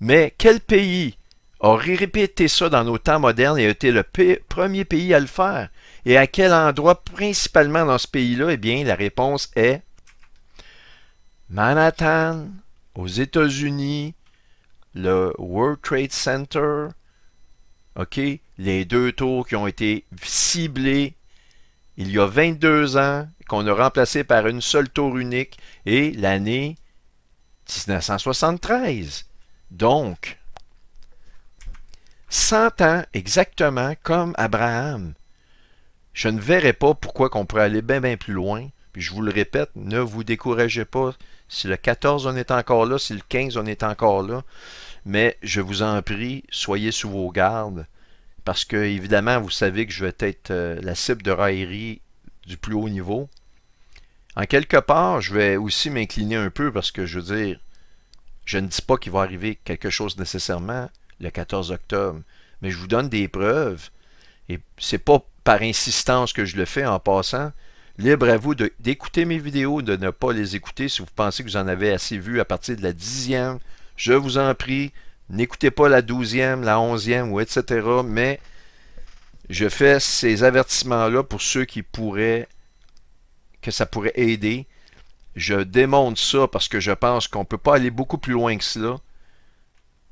Mais quel pays aurait répété ça dans nos temps modernes et a été le premier pays à le faire? Et à quel endroit principalement dans ce pays-là? Eh bien, la réponse est Manhattan, aux États-Unis, le World Trade Center, OK? Les deux tours qui ont été ciblées il y a 22 ans, qu'on a remplacé par une seule tour unique, et l'année 1973. Donc, 100 ans exactement comme Abraham. Je ne verrai pas pourquoi qu'on pourrait aller bien, plus loin. Puis je vous le répète, ne vous découragez pas. Si le 14, on est encore là. Si le 15, on est encore là. Mais je vous en prie, soyez sous vos gardes. Parce que, évidemment, vous savez que je vais être euh, la cible de raillerie du plus haut niveau. En quelque part, je vais aussi m'incliner un peu parce que, je veux dire, je ne dis pas qu'il va arriver quelque chose nécessairement le 14 octobre, mais je vous donne des preuves. Et c'est pas par insistance que je le fais en passant. Libre à vous d'écouter mes vidéos, de ne pas les écouter si vous pensez que vous en avez assez vu à partir de la dixième. Je vous en prie, N'écoutez pas la douzième, la onzième, ou etc. Mais je fais ces avertissements-là pour ceux qui pourraient, que ça pourrait aider. Je démonte ça parce que je pense qu'on ne peut pas aller beaucoup plus loin que cela.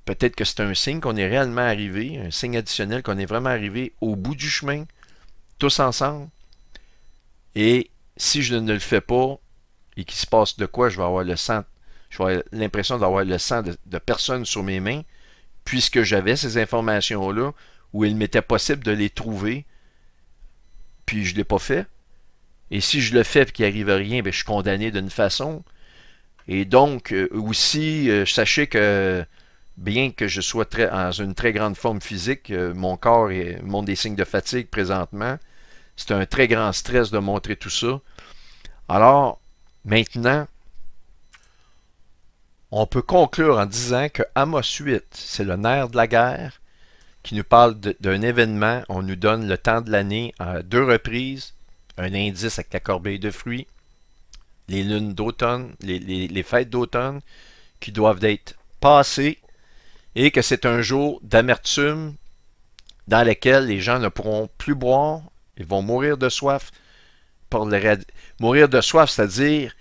Peut-être que c'est un signe qu'on est réellement arrivé, un signe additionnel qu'on est vraiment arrivé au bout du chemin, tous ensemble. Et si je ne le fais pas et qu'il se passe de quoi, je vais avoir le centre. J'aurais l'impression d'avoir le sang de, personne sur mes mains, puisque j'avais ces informations-là, où il m'était possible de les trouver, puis je ne l'ai pas fait. Et si je le fais et qu'il arrive rien, bien, je suis condamné d'une façon. Et donc, euh, aussi, euh, sachez que bien que je sois très, dans une très grande forme physique, euh, mon corps est, montre des signes de fatigue présentement. C'est un très grand stress de montrer tout ça. Alors, maintenant, on peut conclure en disant que Amos 8, c'est le nerf de la guerre, qui nous parle d'un événement. On nous donne le temps de l'année à deux reprises, un indice avec la corbeille de fruits, les lunes d'automne, les, fêtes d'automne qui doivent être passées, et que c'est un jour d'amertume dans lequel les gens ne pourront plus boire, ils vont mourir de soif. Pour Mourir de soif, c'est-à-dire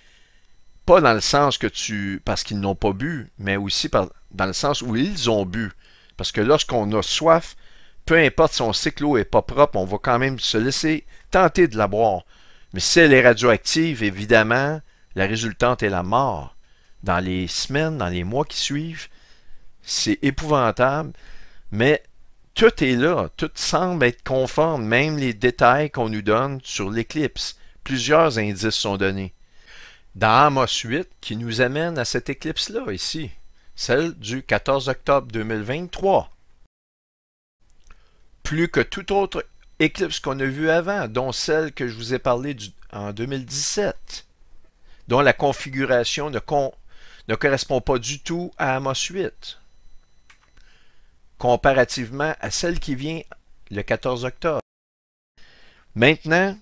pas dans le sens que tu. parce qu'ils n'ont pas bu, mais aussi dans le sens où ils ont bu. Parce que lorsqu'on a soif, peu importe si on sait que pas propre, on va quand même se laisser tenter de la boire. Mais si elle est radioactive, évidemment, la résultante est la mort. Dans les semaines, dans les mois qui suivent, c'est épouvantable, mais tout est là, tout semble être conforme, même les détails qu'on nous donne sur l'éclipse. Plusieurs indices sont donnés dans Amos 8 qui nous amène à cette éclipse-là ici, celle du 14 octobre 2023. Plus que toute autre éclipse qu'on a vue avant, dont celle que je vous ai parlé en 2017, dont la configuration ne, ne correspond pas du tout à Amos 8, comparativement à celle qui vient le 14 octobre. Maintenant,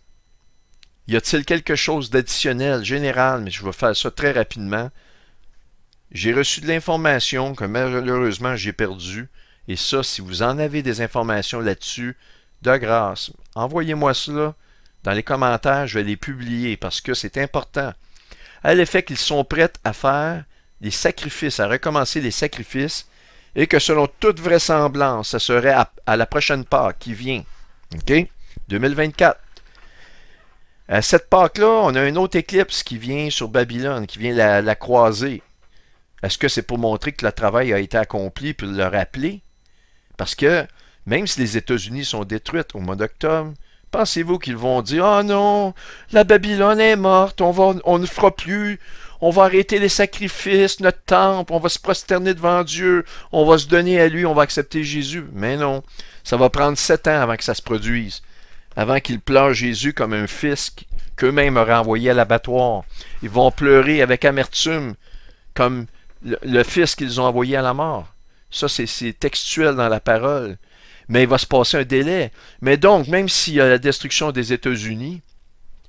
y a-t-il quelque chose d'additionnel, général, mais je vais faire ça très rapidement. J'ai reçu de l'information que malheureusement j'ai perdue. Et ça, si vous en avez des informations là-dessus, de grâce, envoyez-moi cela dans les commentaires, je vais les publier parce que c'est important. À l'effet qu'ils sont prêts à faire des sacrifices, à recommencer les sacrifices, et que selon toute vraisemblance, ça serait à, la prochaine part qui vient. OK? 2024. À cette Pâque-là, on a une autre éclipse qui vient sur Babylone, qui vient la, croiser. Est-ce que c'est pour montrer que le travail a été accompli, pour le rappeler? Parce que même si les États-Unis sont détruites au mois d'octobre, pensez-vous qu'ils vont dire Ah non, la Babylone est morte, on, on ne fera plus, on va arrêter les sacrifices, notre temple, on va se prosterner devant Dieu, on va se donner à lui, on va accepter Jésus. Mais non, ça va prendre sept ans avant que ça se produise avant qu'ils pleurent Jésus comme un fils qu'eux-mêmes auraient envoyé à l'abattoir. Ils vont pleurer avec amertume comme le, fils qu'ils ont envoyé à la mort. Ça, c'est textuel dans la parole. Mais il va se passer un délai. Mais donc, même s'il y a la destruction des États-Unis,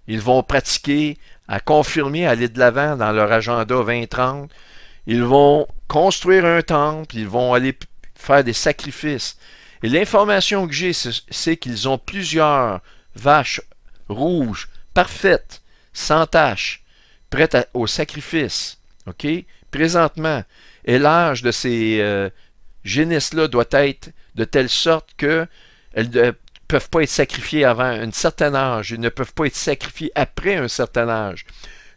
ils vont pratiquer à confirmer, à aller de l'avant dans leur agenda 2030. Ils vont construire un temple, ils vont aller faire des sacrifices. Et l'information que j'ai, c'est qu'ils ont plusieurs vaches rouges, parfaites, sans taches, prêtes au sacrifice. OK? Présentement. Et l'âge de ces euh, génisses-là doit être de telle sorte que elles ne peuvent pas être sacrifiées avant un certain âge. Elles ne peuvent pas être sacrifiées après un certain âge.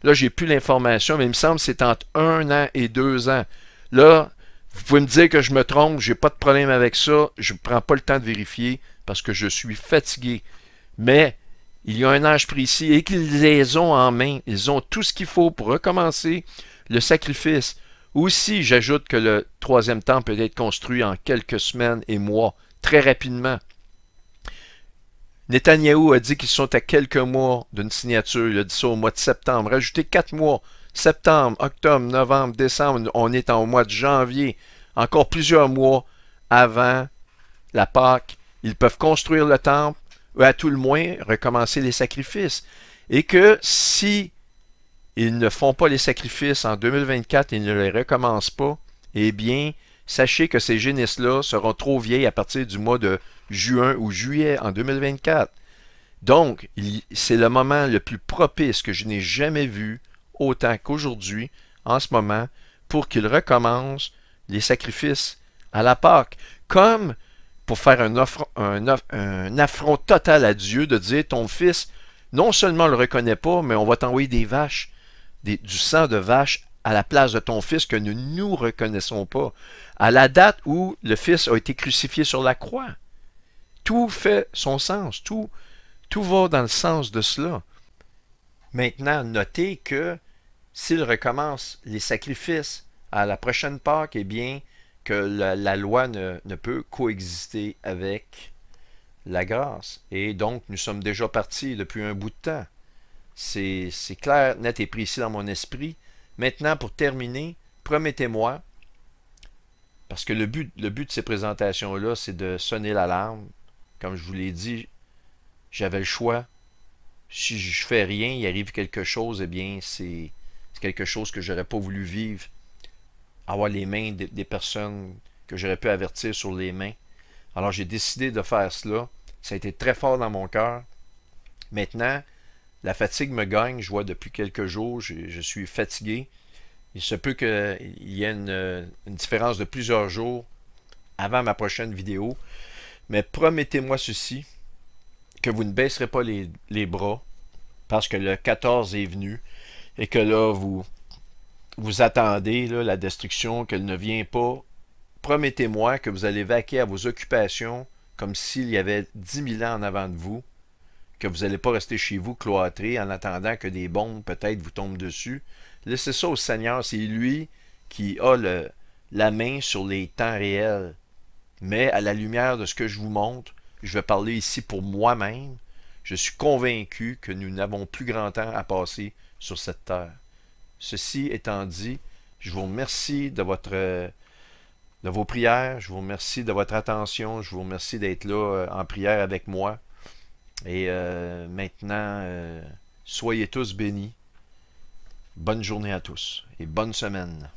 Là, j'ai plus l'information, mais il me semble que c'est entre un an et deux ans. Là, vous pouvez me dire que je me trompe, j'ai pas de problème avec ça, je ne prends pas le temps de vérifier parce que je suis fatigué. Mais il y a un âge précis et qu'ils les ont en main. Ils ont tout ce qu'il faut pour recommencer le sacrifice. Aussi, j'ajoute que le troisième temple peut être construit en quelques semaines et mois, très rapidement. Netanyahu a dit qu'ils sont à quelques mois d'une signature. Il a dit ça au mois de septembre. rajoutez quatre mois, septembre, octobre, novembre, décembre, on est au mois de janvier, encore plusieurs mois avant la Pâque. Ils peuvent construire le temple, ou à tout le moins recommencer les sacrifices. Et que si ils ne font pas les sacrifices en 2024, ils ne les recommencent pas, eh bien, sachez que ces génisses-là seront trop vieilles à partir du mois de juin ou juillet en 2024. Donc, c'est le moment le plus propice que je n'ai jamais vu autant qu'aujourd'hui, en ce moment, pour qu'il recommence les sacrifices à la Pâque, comme pour faire un, un, affront total à Dieu de dire, ton fils, non seulement le reconnaît pas, mais on va t'envoyer des vaches, du sang de vache à la place de ton fils que nous nous reconnaissons pas, à la date où le fils a été crucifié sur la croix. Tout fait son sens, tout, tout va dans le sens de cela. Maintenant, notez que s'il recommence les sacrifices à la prochaine Pâque, eh bien, que la, loi ne, peut coexister avec la grâce. Et donc, nous sommes déjà partis depuis un bout de temps. C'est clair, net et précis dans mon esprit. Maintenant, pour terminer, promettez-moi, parce que le but, le but de ces présentations-là, c'est de sonner l'alarme. Comme je vous l'ai dit, j'avais le choix. Si je fais rien, il arrive quelque chose, eh bien, c'est c'est quelque chose que j'aurais pas voulu vivre. Avoir les mains des, personnes que j'aurais pu avertir sur les mains. Alors j'ai décidé de faire cela. Ça a été très fort dans mon cœur. Maintenant, la fatigue me gagne. Je vois depuis quelques jours, je, suis fatigué. Il se peut qu'il y ait une, différence de plusieurs jours avant ma prochaine vidéo. Mais promettez-moi ceci, que vous ne baisserez pas les, les bras, parce que le 14 est venu et que là, vous, vous attendez la destruction, qu'elle ne vient pas, promettez-moi que vous allez vaquer à vos occupations comme s'il y avait dix mille ans en avant de vous, que vous n'allez pas rester chez vous cloîtré en attendant que des bombes peut-être vous tombent dessus. Laissez ça au Seigneur, c'est lui qui a la main sur les temps réels. Mais à la lumière de ce que je vous montre, je vais parler ici pour moi-même. Je suis convaincu que nous n'avons plus grand temps à passer sur cette terre. Ceci étant dit, je vous remercie de votre de vos prières, je vous remercie de votre attention, je vous remercie d'être là euh, en prière avec moi. Et euh, maintenant, euh, soyez tous bénis. Bonne journée à tous et bonne semaine.